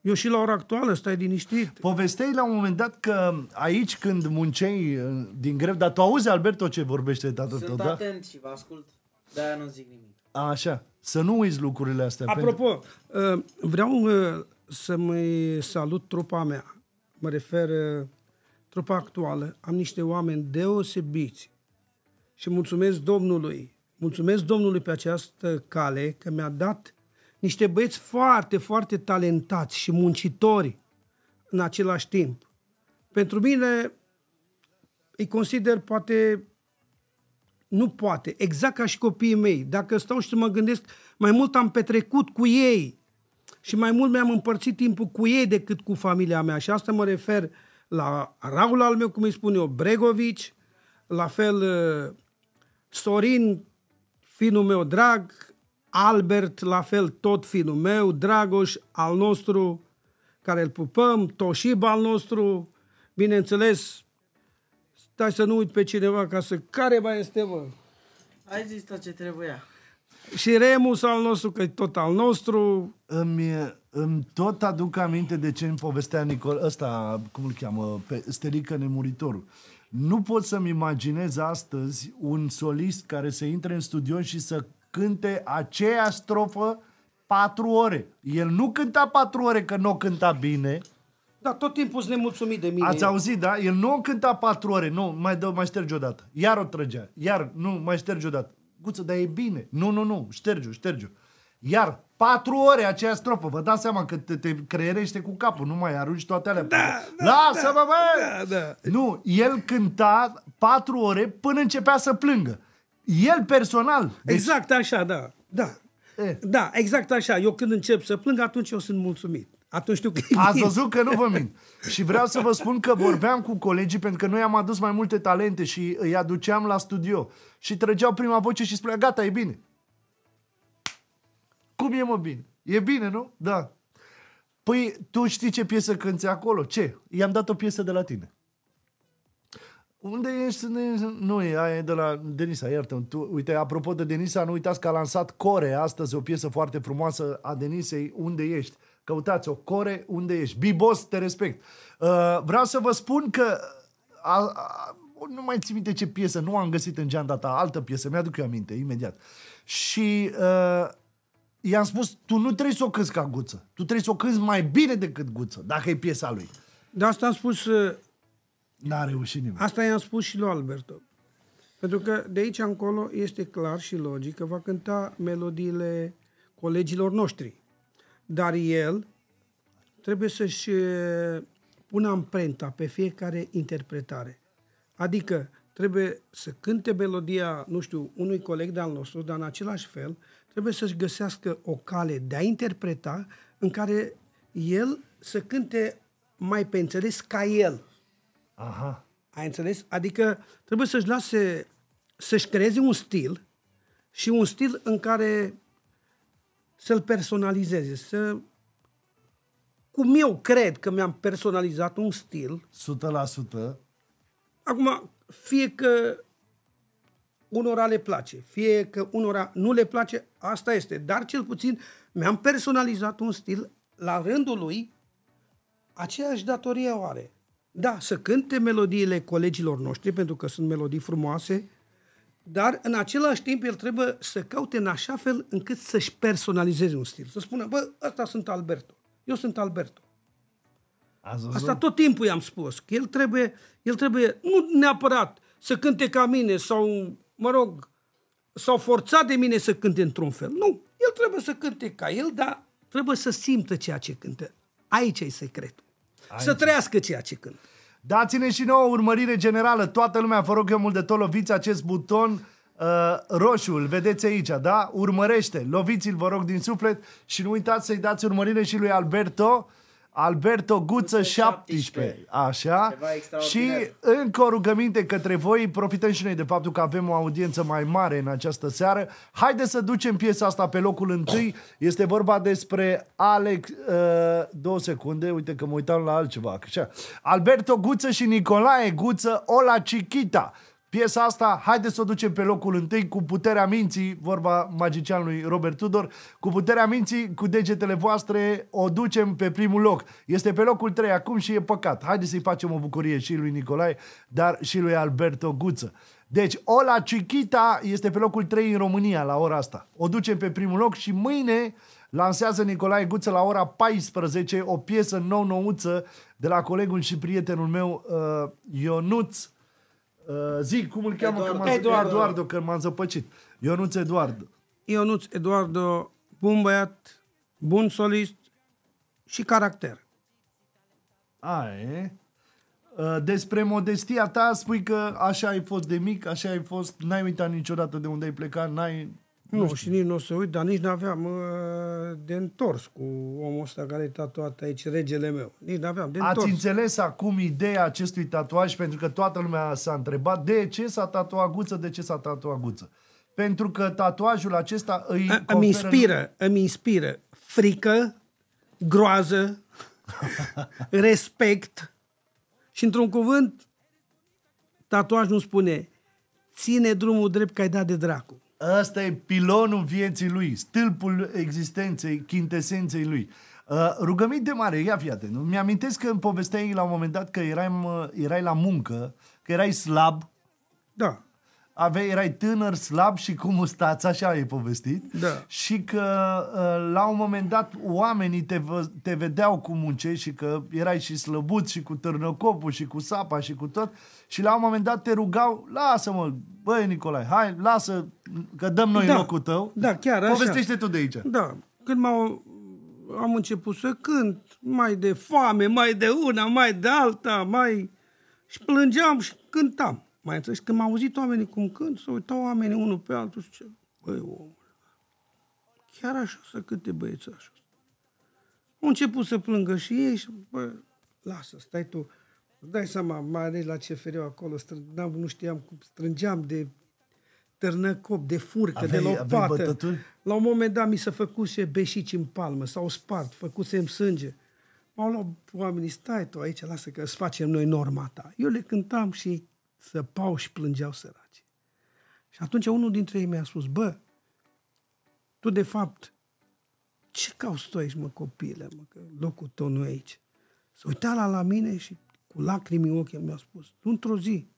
Eu și la ora actuală, stai liniștit. Povestei la un moment dat că aici când munceai din greu, dar tu auzi, Alberto, ce vorbește tatăl Sunt tău, da? atent și vă ascult, de-aia nu zic nimic. A, așa, să nu uiți lucrurile astea. Apropo, pentru... Ă, vreau ă, să-mi salut trupa mea. Mă refer ă, trupa actuală. Am niște oameni deosebiți și mulțumesc Domnului mulțumesc Domnului pe această cale că mi-a dat niște băieți foarte, foarte talentați și muncitori în același timp. Pentru mine îi consider poate nu poate, exact ca și copiii mei. Dacă stau și mă gândesc, mai mult am petrecut cu ei și mai mult mi-am împărțit timpul cu ei decât cu familia mea. Și asta mă refer la Raul al meu, cum îi spun eu, Bregovici, la fel uh, Sorin finul meu drag, Albert, la fel tot finul meu, Dragoș al nostru, care îl pupăm, Toshiba al nostru, bineînțeles, stai să nu uit pe cineva ca să... Care mai este, mă? Ai zis tot ce trebuia. Și Remus al nostru, că e tot al nostru. Îmi, îmi tot aduc aminte de ce îmi povestea Nicol, ăsta, cum îl cheamă, pe Sterică Nemuritorul. Nu pot să-mi imaginez astăzi un solist care să intre în studio și să cânte aceea strofă patru ore. El nu cânta patru ore că nu o cânta bine. Dar tot timpul sunt nemulțumit de mine. Ați auzit, da? El nu o cânta patru ore. Nu, mai, dă, mai șterge o dată. Iar o trăgea. Iar, nu, mai șterge o dată. Guță, dar e bine. Nu, nu, nu, șterge-o, șterge-o. Iar, Patru ore aceeași strofă. Vă dați seama că te, te creierește cu capul, nu mai arunci toate alea. Da, da, Lasă-mă, da, Da, da. Nu, el cânta patru ore până începea să plângă. El personal. Deci... Exact așa, da. Da. E. Eh. Da, exact așa. Eu când încep să plâng, atunci eu sunt mulțumit. Atunci știu că Ați văzut că nu vă mint. și vreau să vă spun că vorbeam cu colegii, pentru că noi am adus mai multe talente și îi aduceam la studio. Și trăgeau prima voce și spunea, gata, e bine. Cum e mă bine? E bine, nu? Da. Păi tu știi ce piesă cânti acolo? Ce? I-am dat o piesă de la tine. Unde ești? Nu, e, aia e de la Denisa, iartă tu, Uite, apropo de Denisa, nu uitați că a lansat Core astăzi, o piesă foarte frumoasă a Denisei, Unde ești? Căutați-o, Core, Unde ești? Bibos, te respect. Uh, vreau să vă spun că a, a, nu mai țin minte ce piesă, nu am găsit în geanta ta, altă piesă, mi-aduc eu aminte, imediat. Și uh, i-am spus, tu nu trebuie să o cânti ca Guță. Tu trebuie să o cânti mai bine decât Guță, dacă e piesa lui. De asta am spus... Uh, N-a reușit nimeni. Asta i-am spus și lui Alberto. Pentru că de aici încolo este clar și logic că va cânta melodiile colegilor noștri. Dar el trebuie să-și uh, pună amprenta pe fiecare interpretare. Adică trebuie să cânte melodia, nu știu, unui coleg de-al nostru, dar în același fel trebuie să-și găsească o cale de a interpreta în care el să cânte mai pe înțeles ca el. Aha. Ai înțeles? Adică trebuie să-și lase, să-și creeze un stil și un stil în care să-l personalizeze, să cum eu cred că mi-am personalizat un stil. 100%. Acum, fie că unora le place, fie că unora nu le place, asta este. Dar cel puțin mi-am personalizat un stil la rândul lui, aceeași datorie o are. Da, să cânte melodiile colegilor noștri, pentru că sunt melodii frumoase, dar în același timp el trebuie să caute în așa fel încât să-și personalizeze un stil. Să spună, bă, ăsta sunt Alberto, eu sunt Alberto. Asta tot timpul i-am spus, că el trebuie, el trebuie nu neapărat să cânte ca mine sau mă rog, s-au forțat de mine să cânte într-un fel. Nu, el trebuie să cânte ca el, dar trebuie să simtă ceea ce cântă. Aici e secretul. Aici. Să trăiască ceea ce cântă. Dați-ne și nouă urmărire generală. Toată lumea, vă rog eu mult de tot, loviți acest buton uh, roșu, îl vedeți aici, da? Urmărește, loviți-l, vă rog, din suflet și nu uitați să-i dați urmărire și lui Alberto Alberto Guță 17. Așa. Și încă o rugăminte către voi, profităm și noi de faptul că avem o audiență mai mare în această seară. Haideți să ducem piesa asta pe locul întâi. Este vorba despre Alex... Uh, două secunde, uite că mă uitam la altceva. Așa. Alberto Guță și Nicolae Guță, Ola Chiquita. Piesa asta, haideți să o ducem pe locul întâi cu puterea minții, vorba magicianului Robert Tudor, cu puterea minții, cu degetele voastre, o ducem pe primul loc. Este pe locul 3 acum și e păcat. Haideți să-i facem o bucurie și lui Nicolae, dar și lui Alberto Guță. Deci, Ola Chiquita este pe locul 3 în România la ora asta. O ducem pe primul loc și mâine lansează Nicolae Guță la ora 14 o piesă nou-nouță de la colegul și prietenul meu uh, Ionuț Uh, zic, cum îl cheamă? Eduardo. Că Eduardo. Eduardo, că m-am zăpăcit. Ionuț Eduardo. Ionuț Eduardo, bun băiat, bun solist și caracter. A, e? Uh, despre modestia ta spui că așa ai fost de mic, așa ai fost, n-ai uitat niciodată de unde ai plecat, n-ai nu, nu și nici nu o să uit, dar nici nu aveam uh, de întors cu omul ăsta care e tatuat aici, regele meu. Nici nu aveam de Ați înțeles acum ideea acestui tatuaj? Pentru că toată lumea s-a întrebat de ce s-a tatuat guță, de ce s-a tatuat guță. Pentru că tatuajul acesta îi A, Îmi inspiră, lui... îmi inspiră frică, groază, respect și într-un cuvânt, tatuajul spune ține drumul drept că ai dat de dracu. Ăsta e pilonul vieții lui, stâlpul existenței, chintesenței lui. Uh, rugăminte mare, ia atent. Mi-amintesc că îmi povesteai la un moment dat că eram, uh, erai la muncă, că erai slab. Da aveai, erai tânăr, slab și cu mustață, așa ai povestit, da. și că ă, la un moment dat oamenii te, vă, te vedeau cum muncești și că erai și slăbuț și cu târnăcopul și cu sapa și cu tot și la un moment dat te rugau, lasă-mă, băi Nicolae, hai, lasă, că dăm noi da. locul tău. Da, chiar așa. Povestește tu de aici. Da, când m-au am început să cânt, mai de foame, mai de una, mai de alta, mai... Și plângeam și cântam. Mai înțelegi? Când m-au auzit oamenii cum cânt, se uitau oamenii unul pe altul și ce, băi, omule, chiar așa să câte băieți așa. Au început să plângă și ei și, bă, lasă, stai tu. Îți dai seama, mai ales la ce fereu acolo, strângeam, nu știam cum, strângeam de târnăcop, de furcă, aveai, de lopată. La un moment dat mi făcut și beșici în palmă, s-au spart, făcusem sânge. M-au luat oamenii, stai tu aici, lasă că îți facem noi norma ta. Eu le cântam și săpau și plângeau săraci. Și atunci unul dintre ei mi-a spus, bă, tu de fapt, ce cauți tu aici, mă, copile, mă, că locul tău nu e aici? Să uita la, la mine și cu lacrimi în ochi mi-a spus, într-o zi,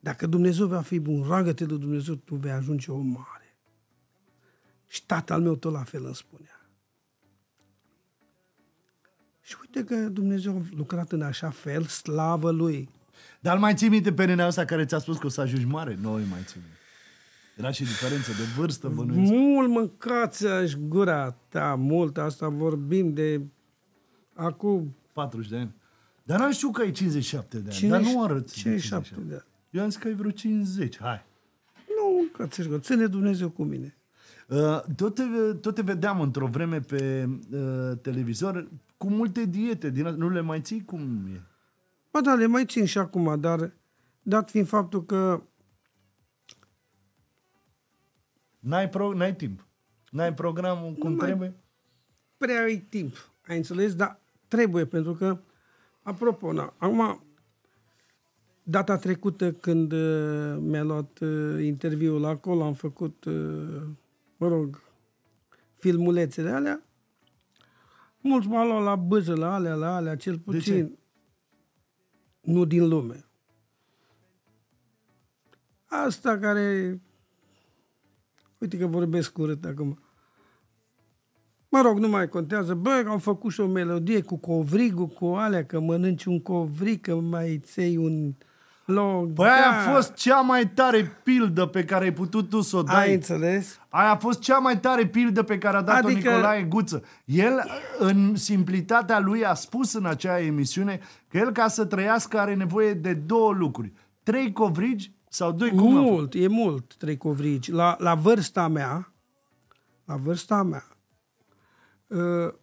dacă Dumnezeu va fi bun, roagă-te de Dumnezeu, tu vei ajunge o mare. Și tatăl meu tot la fel îmi spunea. Și uite că Dumnezeu a lucrat în așa fel, slavă Lui, dar mai ții minte pe nenea asta care ți-a spus că o să ajungi mare? Nu, mai ții minte. Era și diferență de vârstă, bănuiesc. Mult mâncați aș gura ta, mult. Asta vorbim de acum... 40 de ani. Dar n-am știut că ai 57 de ani, 50, dar nu arăți 57 de, ani. Eu am zis că ai vreo 50, hai. Nu, mâncați că gura. ține Dumnezeu cu mine. Uh, tot, te, tot te vedeam într-o vreme pe uh, televizor cu multe diete, din, nu le mai ții cum e? Uh, Ba da, le mai țin și acum, dar dat fiind faptul că... N-ai, pro- n-ai timp. N-ai programul cum nu trebuie? Prea ai timp, ai înțeles? Dar trebuie, pentru că, apropo, na, acum, data trecută când uh, mi-a luat uh, interviul acolo, am făcut, uh, mă rog, filmulețele alea, mulți m-au luat la bâză, la alea, la alea, cel puțin. De ce? nu din lume. Asta care... Uite că vorbesc curat acum. Mă rog, nu mai contează. Bă, am făcut și o melodie cu covrigul, cu alea, că mănânci un covrig, că mai ței un... Uh, Loc, păi aia a da. fost cea mai tare pildă pe care ai putut tu să o dai. Ai înțeles? Aia a fost cea mai tare pildă pe care a dat-o adică... Nicolae Guță. El, în simplitatea lui, a spus în acea emisiune că el, ca să trăiască, are nevoie de două lucruri. Trei covrigi sau doi covrigi? Mult, e mult trei covrigi. La, la vârsta mea, la vârsta mea, uh,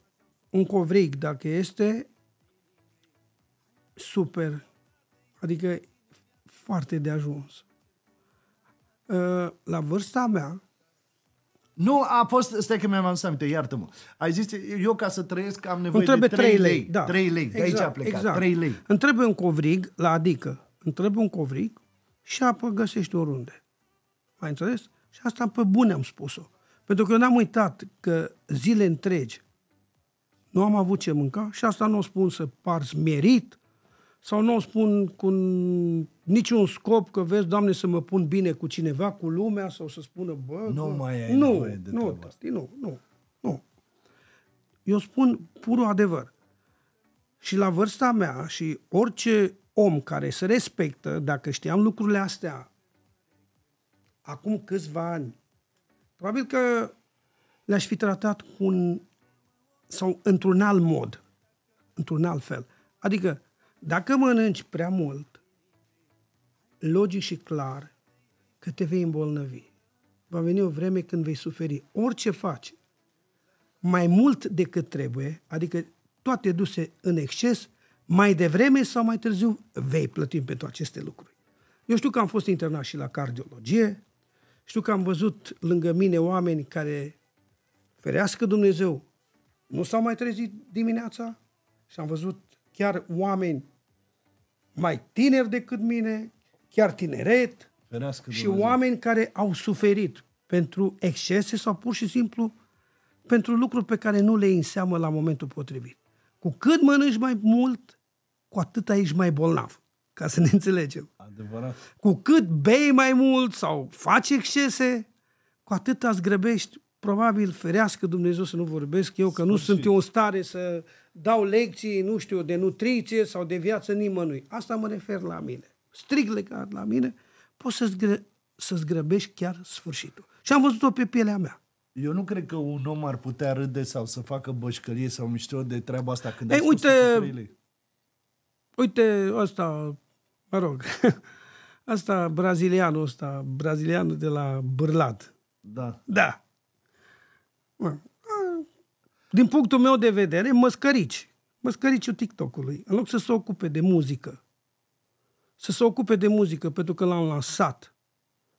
un covrig, dacă este, super. Adică foarte de ajuns. Ă, la vârsta mea, nu, a fost, stai că mi-am adus aminte, iartă-mă. Ai zis, eu ca să trăiesc am nevoie de 3, lei. lei. Da. 3 lei, exact, de aici a exact, plecat, exact. 3 lei. Îmi trebuie un covrig, la adică, îmi trebuie un covrig și apă găsești oriunde. Mai înțeles? Și asta pe bune am spus-o. Pentru că eu n-am uitat că zile întregi nu am avut ce mânca și asta nu o spun să par merit, sau nu o spun cu niciun scop că vezi, Doamne, să mă pun bine cu cineva, cu lumea sau să spună, bă... Nu că... mai ai nu, nevoie de nu, tati, nu, nu, nu. Eu spun purul adevăr. Și la vârsta mea și orice om care se respectă, dacă știam lucrurile astea acum câțiva ani, probabil că le-aș fi tratat cu un, sau într-un alt mod, într-un alt fel. Adică dacă mănânci prea mult, logic și clar că te vei îmbolnăvi. Va veni o vreme când vei suferi orice faci, mai mult decât trebuie, adică toate duse în exces, mai devreme sau mai târziu vei plăti pentru aceste lucruri. Eu știu că am fost internat și la cardiologie, știu că am văzut lângă mine oameni care, ferească Dumnezeu, nu s-au mai trezit dimineața și am văzut chiar oameni mai tineri decât mine, chiar tineret, Ferească și Dumnezeu. oameni care au suferit pentru excese sau pur și simplu pentru lucruri pe care nu le înseamnă la momentul potrivit. Cu cât mănânci mai mult, cu atât ești mai bolnav, ca să ne înțelegem. Adevărat. Cu cât bei mai mult sau faci excese, cu atât îți grăbești, probabil ferească Dumnezeu să nu vorbesc eu, că Sfârșit. nu sunt eu în stare să dau lecții, nu știu, de nutriție sau de viață nimănui. Asta mă refer la mine. Strict legat la mine, poți să-ți, gră, să-ți grăbești chiar sfârșitul. Și am văzut-o pe pielea mea. Eu nu cred că un om ar putea râde sau să facă bășcărie sau mișto de treaba asta când Ei, spus uite, uite asta, mă rog, asta brazilianul ăsta, brazilianul de la Bârlad. Da. Da din punctul meu de vedere, măscărici. Măscăriciul TikTok-ului. În loc să se ocupe de muzică, să se ocupe de muzică pentru că l-am lansat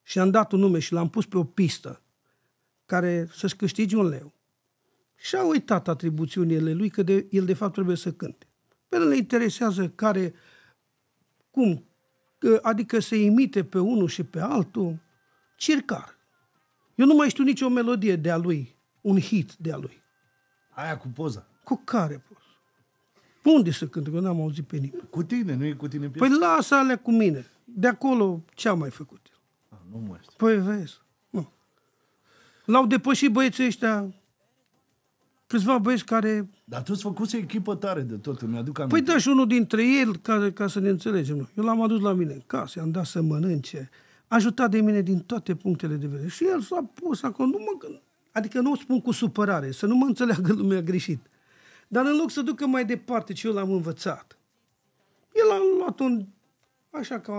și am dat un nume și l-am pus pe o pistă care să-și câștigi un leu. Și a uitat atribuțiunile lui că de, el de fapt trebuie să cânte. Pe el le interesează care, cum, adică se imite pe unul și pe altul, circar. Eu nu mai știu nicio melodie de-a lui, un hit de-a lui. Aia cu poza. Cu care poza? Unde să cânt? Că n-am auzit pe nimeni. Cu tine, nu e cu tine Păi lasă alea cu mine. De acolo ce am mai făcut eu? A, nu mai știu. Păi vezi. Nu. L-au depășit băieții ăștia câțiva băieți care... Dar tu-ți făcuse echipă tare de tot, îmi aduc păi aminte. Păi da, și unul dintre el, ca, ca să ne înțelegem. Eu l-am adus la mine în casă, i-am dat să mănânce, ajutat de mine din toate punctele de vedere. Și el s-a pus acolo, nu mă gândesc. Adică nu o spun cu supărare, să nu mă înțeleagă lumea greșit. Dar în loc să ducă mai departe ce eu l-am învățat, el a luat un, așa ca,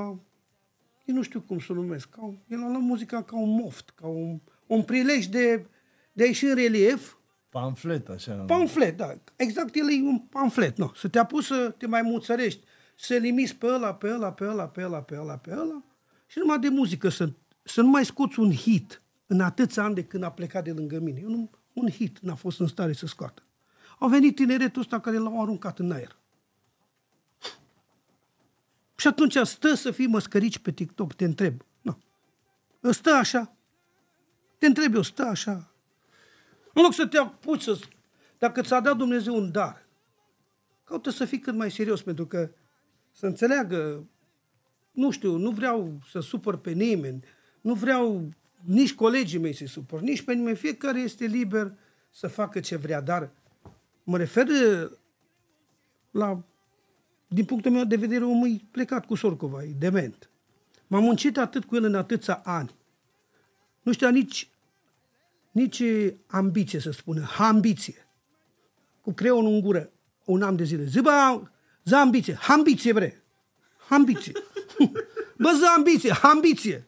eu nu știu cum să o numesc, ca, el a luat muzica ca un moft, ca un, un prilej de, de a ieși în relief. Pamflet, așa. Pamflet, da. Exact, el e un pamflet, nu. Să te apuci să te mai muțărești, să limiți pe ăla, pe ăla, pe ăla, pe ăla, pe ăla, pe ăla, și numai de muzică, să, să nu mai scoți un hit – în atâția ani de când a plecat de lângă mine. Un, un hit n-a fost în stare să scoată. Au venit tineretul ăsta care l-au aruncat în aer. Și atunci stă să fii măscărici pe TikTok, te întreb. Nu. No. Stă așa. Te întreb eu, stă așa. În loc să te apuci să... Dacă ți-a dat Dumnezeu un dar, caută să fii cât mai serios, pentru că să înțeleagă, nu știu, nu vreau să supăr pe nimeni, nu vreau nici colegii mei se supor, nici pe nimeni, fiecare este liber să facă ce vrea, dar mă refer uh, la, din punctul meu de vedere, omul e plecat cu Sorcova, e dement. M-am muncit atât cu el în atâția ani. Nu știa nici, nici uh, ambiție, să spună, ha ambiție. Cu creonul în gură, un an de zile. Ziba, za ambiție, ha ambiție, bre. Ha ambiție. Bă, za ambiție, ha ambiție.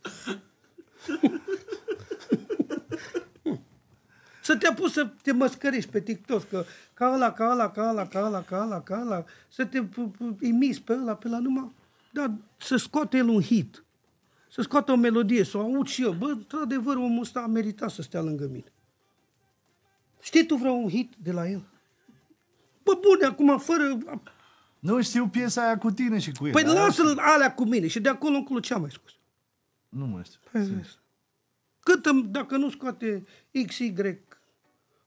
Să te apuci să te măscărești pe TikTok, că ca ăla, ca ăla, ca ăla, ca ăla, ca ăla, ca ăla, să te imiți pe ăla, pe la numai, dar să scoate el un hit, să scoate o melodie, să o aud și eu. Bă, într-adevăr, omul ăsta a meritat să stea lângă mine. Știi tu vreau un hit de la el? Bă, bune, acum, fără... Nu știu piesa aia cu tine și cu el. Păi lasă-l alea cu mine și de acolo încolo ce am mai scos? Nu mai știu. Păi, Cât îmi, dacă nu scoate X, Y,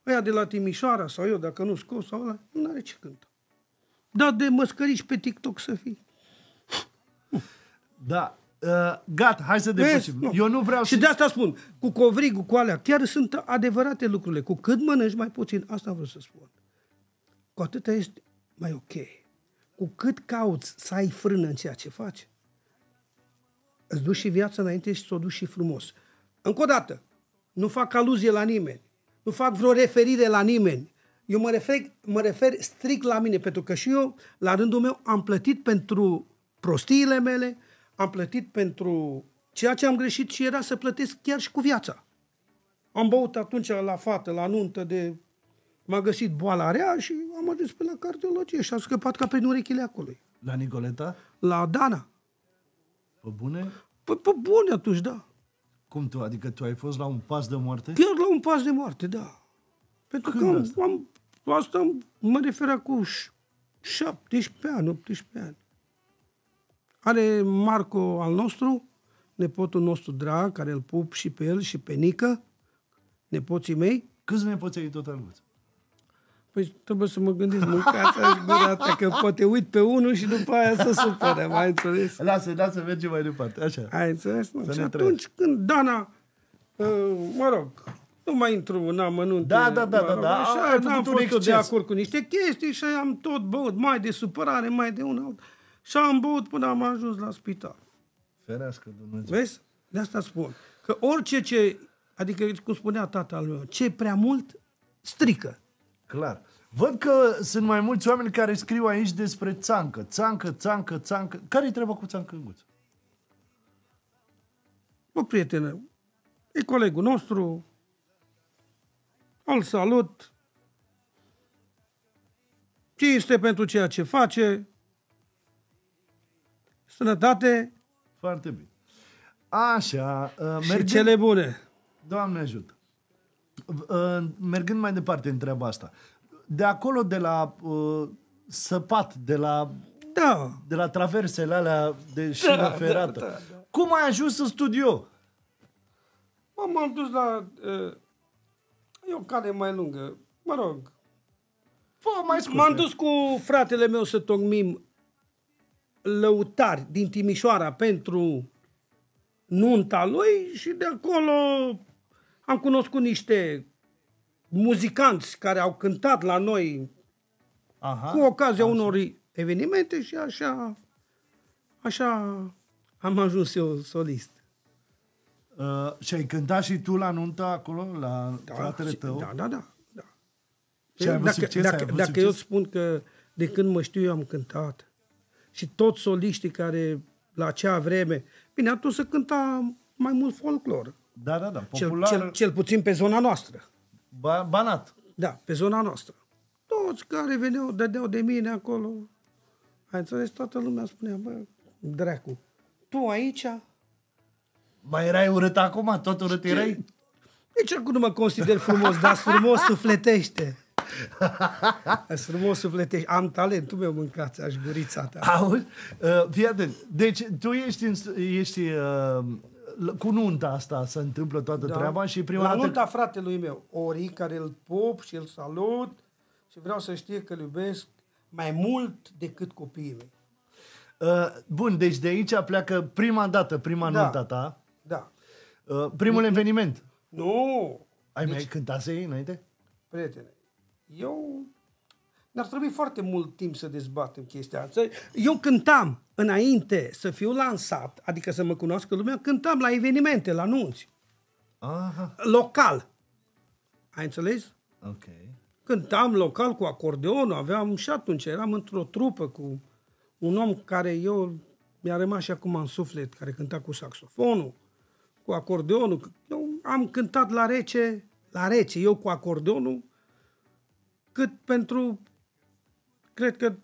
Aia de la Timișoara sau eu, dacă nu scos sau ăla, nu are ce cântă. Da, de măscăriș pe TikTok să fii. Da, uh, gata, hai să depășim. nu. Eu nu vreau și să... de asta spun, cu covrigul, cu alea, chiar sunt adevărate lucrurile. Cu cât mănânci mai puțin, asta vreau să spun, cu atâta ești mai ok. Cu cât cauți să ai frână în ceea ce faci, îți duci și viața înainte și să o duci și frumos. Încă o dată, nu fac aluzie la nimeni nu fac vreo referire la nimeni. Eu mă refer, mă refer strict la mine, pentru că și eu, la rândul meu, am plătit pentru prostiile mele, am plătit pentru ceea ce am greșit și era să plătesc chiar și cu viața. Am băut atunci la fată, la nuntă de... M-a găsit boala rea și am ajuns pe la cardiologie și am scăpat ca prin urechile acolo. La Nicoleta? La Dana. Pe bune? Pe, păi, pe bune atunci, da. Cum tu? Adică tu ai fost la un pas de moarte? Chiar la un pas de moarte, da. Pentru Când că am, asta? am, asta mă refer cu 17 ani, 18 ani. Are Marco al nostru, nepotul nostru drag, care îl pup și pe el și pe Nică, nepoții mei. Câți nepoți ai tot avut? Păi trebuie să mă gândesc, mâncați aș gura ta, că poate uit pe unul și după aia să supără, mai înțeles? Lasă, lasă, mergem mai departe, așa. Ai înțeles? Nu? Și atunci când Dana, uh, mă rog, nu mai intru în amănunte. Da, da, da, da, da. Așa, n-am fost de acord cu niște chestii și am tot băut, mai de supărare, mai de un alt. Și am băut până am ajuns la spital. Ferească Dumnezeu. Vezi? De asta spun. Că orice ce, adică cum spunea tatăl meu, ce prea mult, strică. Clar. Văd că sunt mai mulți oameni care scriu aici despre țancă. Țancă, țancă, țancă. Care-i treaba cu țancă în guță? Bă, prietene, e colegul nostru, îl salut, Ce este pentru ceea ce face, sănătate. Foarte bine. Așa, uh, mergem... Și cele bune. Doamne ajută. Uh, mergând mai departe în treaba asta, de acolo, de la uh, săpat, de la, da. de la traversele alea de da, șină da, ferată, da, da, da. cum ai ajuns în studio? m-am dus la... Uh, e care mai lungă. Mă rog. Fă, mai scurt. M-am dus cu fratele meu să tocmim lăutari din Timișoara pentru nunta lui și de acolo am cunoscut niște muzicanți care au cântat la noi Aha, cu ocazia așa. unor evenimente și așa, așa am ajuns eu solist. Uh, și ai cântat și tu la nuntă acolo, la da, fratele tău? Da, da, da. da. Și ai dacă, succes? Dacă, ai dacă eu spun că de când mă știu eu am cântat și toți soliștii care la acea vreme, bine, atunci să cânta mai mult folclor. Da, da, da. Popular... Cel, cel, cel puțin pe zona noastră. Ba- Banat. Da, pe zona noastră. Toți care veneau, dădeau de mine acolo. Ai înțeles? Toată lumea spunea, bă, dracu, tu aici... Mai erai urât acum? Tot urât Știi? erai? Nici acum nu mă consider frumos, dar frumos sufletește. Sunt frumos sufletești. Am talentul meu, mâncați aș gurița ta. Auzi? Uh, fii atent. Deci, tu ești, în, ești uh, cu nunta asta se întâmplă toată da. treaba și prima La dată... nunta fratelui meu, Ori, care îl pop și îl salut și vreau să știe că îl iubesc mai mult decât copiii mei. Uh, bun, deci de aici pleacă prima dată, prima da. nunta ta. Da. Uh, primul de... Deci- eveniment. Nu! Ai deci, mai cântat înainte? Prietene, eu dar trebuie foarte mult timp să dezbatem chestia asta. Eu cântam înainte să fiu lansat, adică să mă cunoască lumea, cântam la evenimente, la anunți. Aha. Local. Ai înțeles? Ok. Cântam local cu acordeonul, aveam și atunci, eram într-o trupă cu un om care eu mi-a rămas și acum în suflet, care cânta cu saxofonul, cu acordeonul. Eu am cântat la rece, la rece, eu cu acordeonul, cât pentru cred că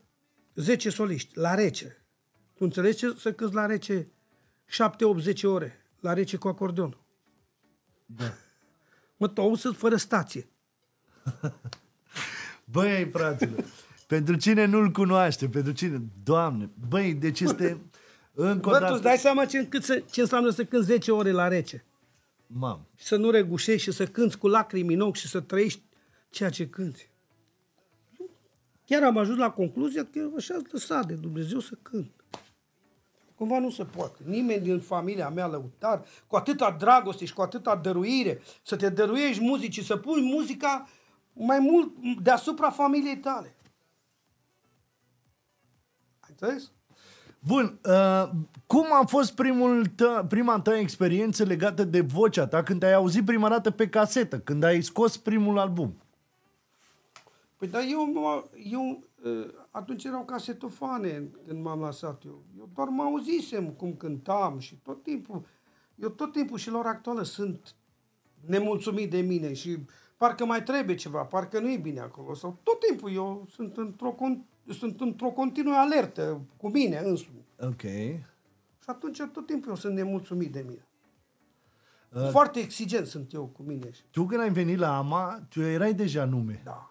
10 soliști, la rece. Tu înțelegi ce să cânti la rece 7-8-10 ore, la rece cu acordeon. Da. Mă, tu să fără stație. Băi, fratele, pentru cine nu-l cunoaște, pentru cine, doamne, băi, deci este încă o dată... tu dai seama ce, cât să, ce înseamnă să cânti 10 ore la rece. Mam. să nu regușești și să cânti cu lacrimi în ochi și să trăiești ceea ce cânti. Chiar am ajuns la concluzia că eu așa lăsat de Dumnezeu să cânt. Cumva nu se poate. Nimeni din familia mea lăutar, cu atâta dragoste și cu atâta dăruire, să te dăruiești muzicii, să pui muzica mai mult deasupra familiei tale. Ai înțeles? Bun, uh, cum a fost primul tă, prima ta experiență legată de vocea ta când ai auzit prima dată pe casetă, când ai scos primul album? Păi, dar eu, eu ă, atunci erau casetofane când m-am lăsat eu. Eu doar mă auzisem cum cântam și tot timpul, eu tot timpul și lor actuală sunt nemulțumit de mine și parcă mai trebuie ceva, parcă nu e bine acolo. Sau tot timpul eu sunt într-o, sunt într-o continuă alertă cu mine însumi. Ok. Și atunci tot timpul eu sunt nemulțumit de mine. Uh, Foarte exigent sunt eu cu mine. Tu când ai venit la AMA, tu erai deja nume. Da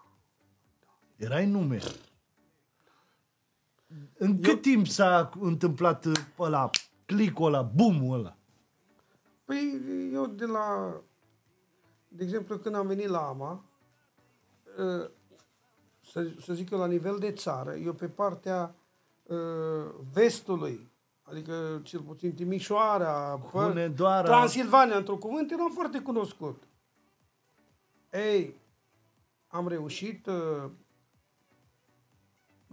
Erai nume. În cât timp s-a întâmplat uh, ăla, clicul ăla, boom ăla? Păi eu de la... De exemplu, când am venit la AMA, uh, să, să zic eu, la nivel de țară, eu pe partea uh, vestului, adică cel puțin Timișoara, Hunedoara. Transilvania, într-un cuvânt, eram foarte cunoscut. Ei, am reușit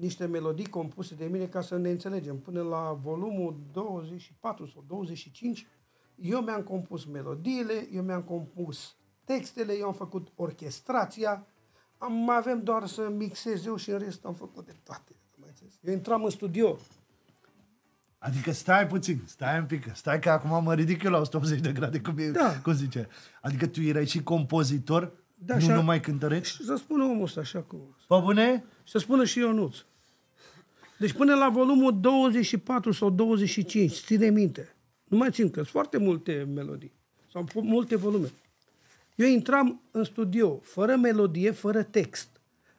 niște melodii compuse de mine ca să ne înțelegem. Până la volumul 24 sau 25, eu mi-am compus melodiile, eu mi-am compus textele, eu am făcut orchestrația, am, avem doar să mixez eu și în rest am făcut de toate. Eu intram în studio. Adică stai puțin, stai un pic, stai că acum mă ridic eu la 180 de grade, cum, e, da. cum zice. Adică tu erai și compozitor, da, nu numai cântăreț? Și să spună omul ăsta așa cum... Pă bune? Și să spună și Ionuț. Deci până la volumul 24 sau 25, ține minte. Nu mai țin că sunt foarte multe melodii sau multe volume. Eu intram în studio fără melodie, fără text.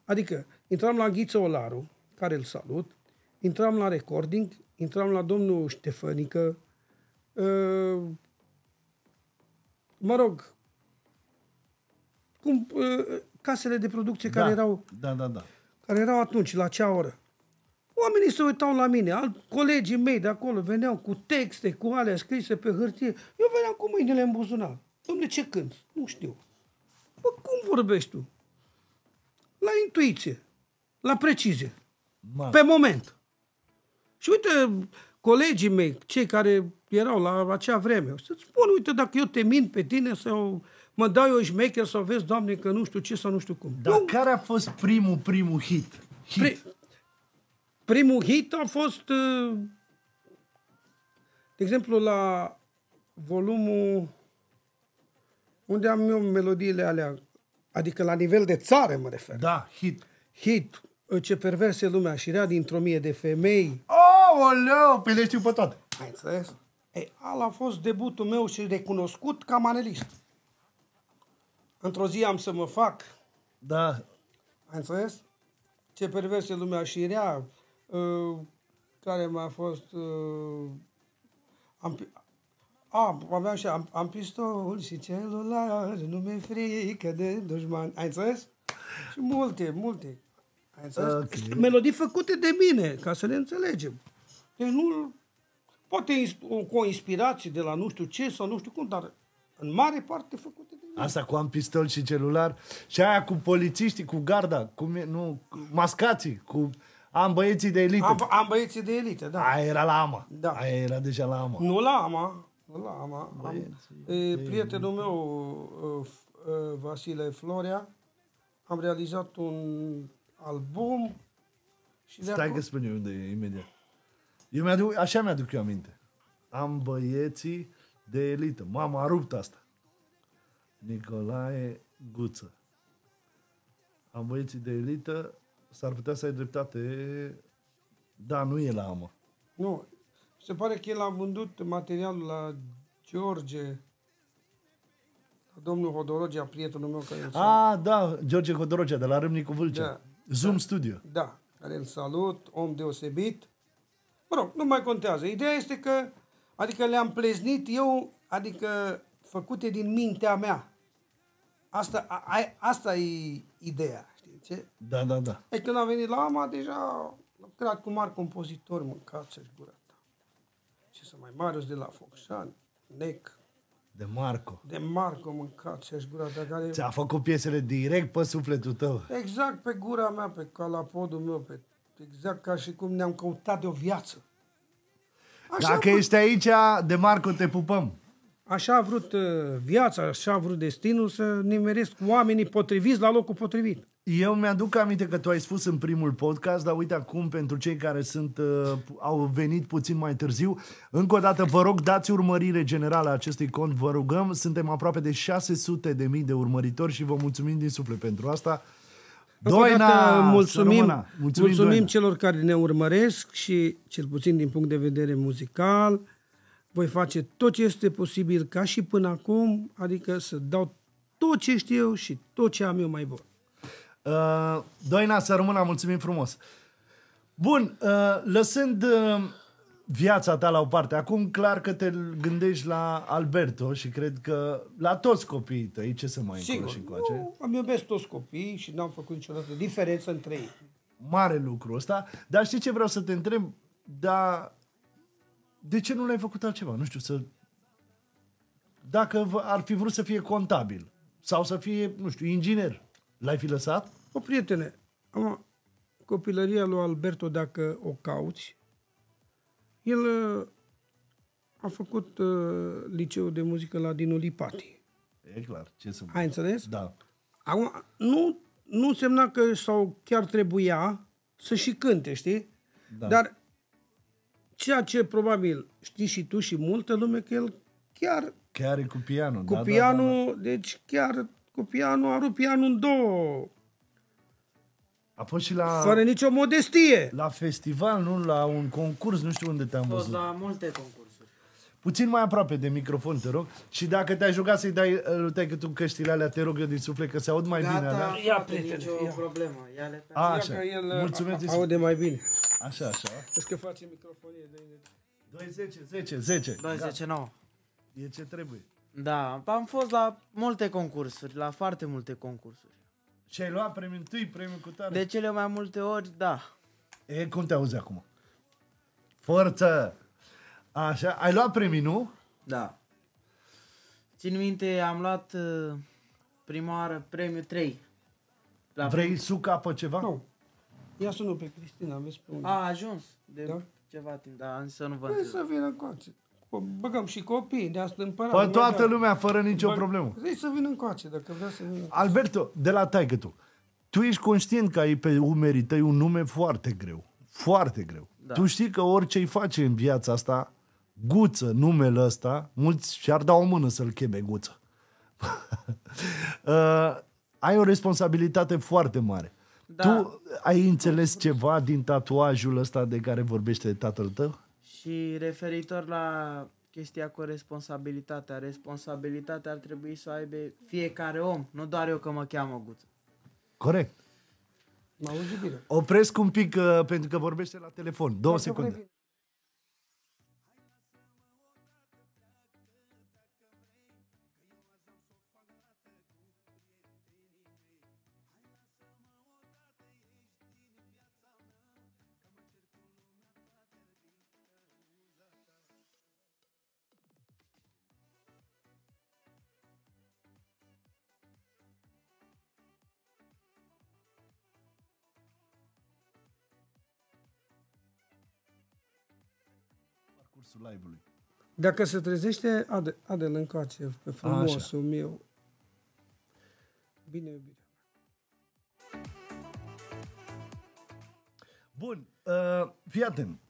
Adică intram la Ghiță Olaru, care îl salut, intram la recording, intram la domnul Ștefănică, uh, mă rog, cum, uh, casele de producție da, care erau da, da, da. care erau atunci, la cea oră. Oamenii se uitau la mine, al, colegii mei de acolo veneau cu texte, cu alea scrise pe hârtie. Eu veneam cu mâinile în buzunar. Dom'le, ce cânt? Nu știu. Bă, cum vorbești tu? La intuiție, la precizie, Ma. pe moment. Și uite, colegii mei, cei care erau la acea vreme, să-ți spun, uite, dacă eu te mint pe tine sau mă dau eu șmecher sau vezi, doamne, că nu știu ce sau nu știu cum. Dar nu... care a fost primul, primul hit? hit. Pri primul hit a fost, uh, de exemplu, la volumul unde am eu melodiile alea, adică la nivel de țară mă refer. Da, hit. Hit, uh, ce perverse lumea și rea dintr-o mie de femei. Oh, oleu, pe păi le știu pe toate. Ai înțeles? Ei, ala a fost debutul meu și recunoscut ca manelist. Într-o zi am să mă fac. Da. Ai înțeles? Ce perverse lumea și rea, Uh, care mai a fost... Uh, am, a, aveam și am, am pistol și celular, nu mi-e frică de dușman. Ai înțeles? Și multe, multe. Ai înțeles? Okay. Melodii făcute de mine, ca să le înțelegem. Deci nu... Poate o, o inspirație de la nu știu ce sau nu știu cum, dar în mare parte făcute de mine. Asta cu am pistol și celular și aia cu polițiștii, cu garda, cu, nu, cu mascații, cu... Am băieții de elită. Am, am băieții de elită, da. Aia era la AMA. Da. Aia era deja la AMA. Nu la AMA. Nu la AMA. Băieții, am, e, prietenul meu, Vasile Florea, am realizat un album și Stai acolo... că spun eu unde e imediat. Eu mi-aduc, așa mi-aduc eu aminte. Am băieții de elită. Mama a rupt asta. Nicolae Guță. Am băieții de elită, s-ar putea să ai dreptate, da, nu e la amă. Nu, se pare că el a vândut materialul la George, domnul Hodorogea, prietenul meu care A, da, George Hodorogea, de la Râmnicu Vâlcea. Da. da. Zoom da. Studio. Da, care îl salut, om deosebit. Mă rog, nu mai contează. Ideea este că, adică le-am pleznit eu, adică făcute din mintea mea. Asta, a, a, asta e ideea ce? Da, da, da. E când a venit la AMA, deja lucrat cu mari compozitori, mâncați și gura ta. Ce să mai, Marius de la Focșani, Nec. De Marco. De Marco, mâncați și gura ta. Care... Ți-a făcut piesele direct pe sufletul tău. Exact pe gura mea, pe calapodul meu, pe... exact ca și cum ne-am căutat de o viață. Așa Dacă vrut... ești aici, de Marco te pupăm. Așa a vrut uh, viața, așa a vrut destinul să nimeresc oamenii potriviți la locul potrivit. Eu mi-aduc aminte că tu ai spus în primul podcast, dar uite acum, pentru cei care sunt uh, au venit puțin mai târziu, încă o dată vă rog, dați urmărire generală a acestui cont, vă rugăm, suntem aproape de 600 de mii de urmăritori și vă mulțumim din suflet pentru asta. Doina, dată, mulțumim, mulțumim, mulțumim Doina. celor care ne urmăresc și, cel puțin din punct de vedere muzical, voi face tot ce este posibil ca și până acum, adică să dau tot ce știu și tot ce am eu mai bun. Uh, Doina, să rămână, mulțumim frumos. Bun, uh, lăsând uh, viața ta la o parte, acum clar că te gândești la Alberto și cred că la toți copiii tăi, ce să mai Sigur, și cu am iubesc toți copiii și n-am făcut niciodată diferență între ei. Mare lucru ăsta, dar știi ce vreau să te întreb? Dar de ce nu l-ai făcut altceva? Nu știu, să... Dacă ar fi vrut să fie contabil sau să fie, nu știu, inginer L-ai fi lăsat? O, prietene, am, copilăria lui Alberto, dacă o cauți, el uh, a făcut uh, liceul de muzică la Dinu Lipati. E clar, ce să Ai înțeles? Da. Acum, nu, nu însemna că sau chiar trebuia să și cânte, știi? Da. Dar ceea ce probabil știi și tu și multă lume că el chiar... Chiar e cu pianul. Cu da, pianul, da, da, da. da. deci chiar cu pianul, a rupt pianul în două. A fost și la... Fără nicio modestie. La festival, nu? La un concurs, nu știu unde te-am văzut. la multe concursuri. Puțin mai aproape de microfon, te rog. Și dacă te-ai jucat să-i dai lui că tu căștile alea, te rog eu din suflet că se aud mai Gata, bine alea. Da? Ia, prietene, nicio ia. problemă. Ia le a, așa. el uh, Mulțumesc. A, aude mai bine. Așa, așa. Vezi că face microfonie. 2, 10, 10, 10. 2, 10, 9. E ce trebuie. Da, am fost la multe concursuri, la foarte multe concursuri. Și ai luat premiul întâi, premiul cu tare? De cele mai multe ori, da. E, cum te auzi acum? Forță! Așa, ai luat premiul, nu? Da. Țin minte, am luat uh, prima oară premiul 3. La Vrei prim... suca pe ceva? Nu. Ia sună pe Cristina, vezi pe unde. A ajuns de da? ceva timp, dar am să nu vă Vrei să vină cu acție. Băgăm și copii, de asta stâmpărat. păi toată da. lumea, fără nicio Bă... problemă. Zici să vin încoace, dacă vrea să vin Alberto, de la taică tu, tu ești conștient că ai pe umerii tăi un nume foarte greu. Foarte greu. Da. Tu știi că orice îi face în viața asta, Guță, numele ăsta, mulți și-ar da o mână să-l cheme Guță. uh, ai o responsabilitate foarte mare. Da. Tu ai înțeles ceva din tatuajul ăsta de care vorbește tatăl tău? Și referitor la chestia cu responsabilitatea, responsabilitatea ar trebui să o aibă fiecare om, nu doar eu că mă cheamă Guță. Corect. Mă auzi bine. Opresc un pic, uh, pentru că vorbește la telefon. Două secunde. parcursul live-ului. Dacă se trezește, Ade, Adel încoace pe frumosul Așa. meu. Bine, bine. Bun, uh, fii atent.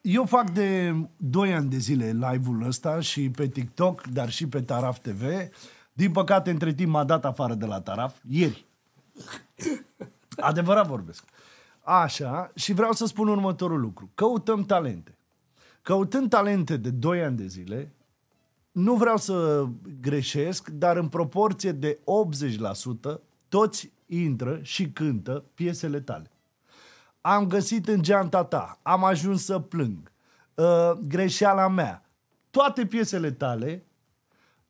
Eu fac de 2 ani de zile live-ul ăsta și pe TikTok, dar și pe Taraf TV. Din păcate, între timp m-a dat afară de la Taraf, ieri. Adevărat vorbesc. Așa, și vreau să spun următorul lucru. Căutăm talente. Căutând talente de 2 ani de zile, nu vreau să greșesc, dar în proporție de 80% toți intră și cântă piesele tale. Am găsit în geanta ta, am ajuns să plâng, uh, greșeala mea, toate piesele tale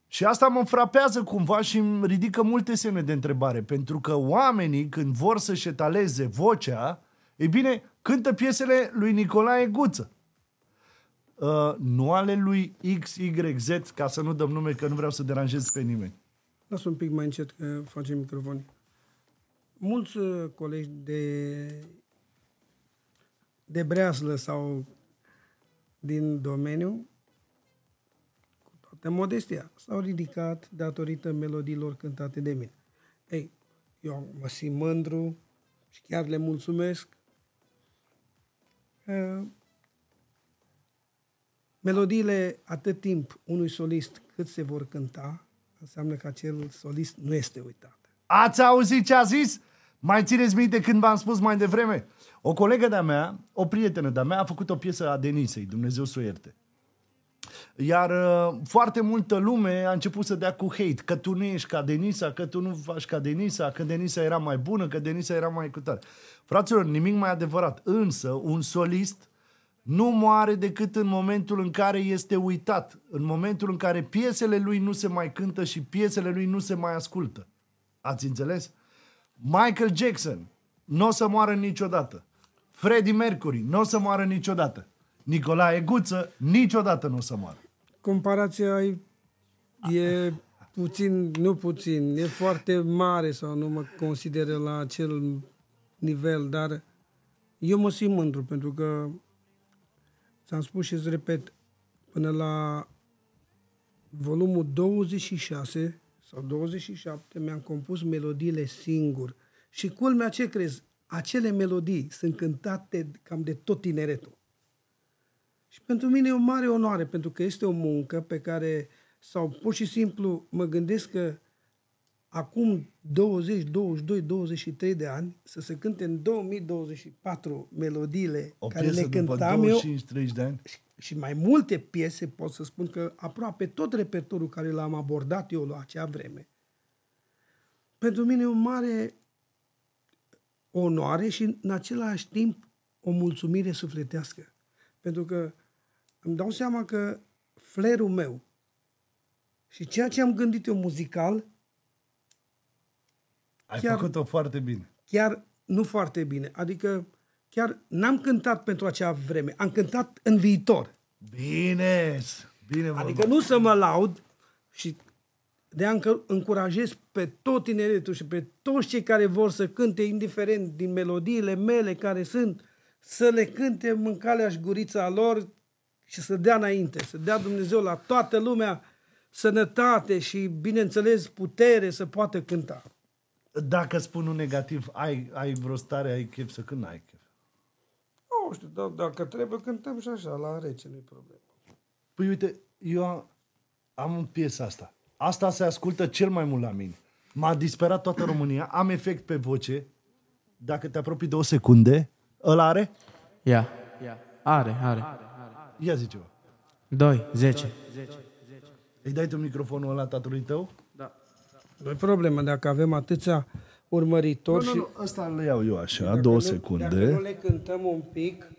și asta mă frapează cumva și îmi ridică multe semne de întrebare, pentru că oamenii când vor să-și etaleze vocea, e bine, cântă piesele lui Nicolae Guță. Uh, nu ale lui X, Y, Z, ca să nu dăm nume, că nu vreau să deranjez pe nimeni. Lasă un pic mai încet că facem microfon. Mulți uh, colegi de, de breaslă sau din domeniu, cu toată modestia, s-au ridicat datorită melodiilor cântate de mine. Ei, eu mă simt mândru și chiar le mulțumesc. Uh, Melodiile atât timp unui solist cât se vor cânta, înseamnă că acel solist nu este uitat. Ați auzit ce a zis? Mai țineți minte când v-am spus mai devreme? O colegă de-a mea, o prietenă de-a mea, a făcut o piesă a Denisei, Dumnezeu să o ierte. Iar uh, foarte multă lume a început să dea cu hate, că tu nu ești ca Denisa, că tu nu faci ca Denisa, că Denisa era mai bună, că Denisa era mai cutare. Fraților, nimic mai adevărat. Însă, un solist nu moare decât în momentul în care este uitat, în momentul în care piesele lui nu se mai cântă și piesele lui nu se mai ascultă. Ați înțeles? Michael Jackson nu o să moară niciodată. Freddie Mercury nu o să moară niciodată. Nicolae Guță niciodată nu o să moară. Comparația e puțin, nu puțin, e foarte mare sau nu mă consideră la acel nivel, dar eu mă simt mândru pentru că Ți-am spus și îți repet, până la volumul 26 sau 27 mi-am compus melodiile singur. Și culmea ce crezi? Acele melodii sunt cântate cam de tot tineretul. Și pentru mine e o mare onoare, pentru că este o muncă pe care, sau pur și simplu mă gândesc că acum 20, 22, 23 de ani, să se cânte în 2024 melodiile o care le cântam 25, 30 de ani. Și, și mai multe piese pot să spun că aproape tot repertorul care l-am abordat eu la acea vreme. Pentru mine e o mare onoare și în același timp o mulțumire sufletească. Pentru că îmi dau seama că flerul meu și ceea ce am gândit eu muzical ai chiar, făcut-o foarte bine. Chiar nu foarte bine. Adică chiar n-am cântat pentru acea vreme. Am cântat în viitor. Bine! Bine Adică nu să mă laud și de a încurajez pe tot tineretul și pe toți cei care vor să cânte, indiferent din melodiile mele care sunt, să le cânte în calea și gurița lor și să dea înainte, să dea Dumnezeu la toată lumea sănătate și, bineînțeles, putere să poată cânta. Dacă spun un negativ, ai, ai vreo stare, ai chef să când ai chef? Nu știu, dar dacă trebuie, cântăm și așa, la rece, nu-i problemă. Păi uite, eu am, am piesă asta. Asta se ascultă cel mai mult la mine. M-a disperat toată România, am efect pe voce. Dacă te apropii două secunde, îl are? Ia, ia. Are, are. Ia zi zece. 2, 10. Îi dai tu microfonul ăla tatălui tău? Nu e problemă, dacă avem atâția urmăritori nu, nu, Nu, nu, asta le iau eu așa, două secunde. Dacă nu le cântăm un pic,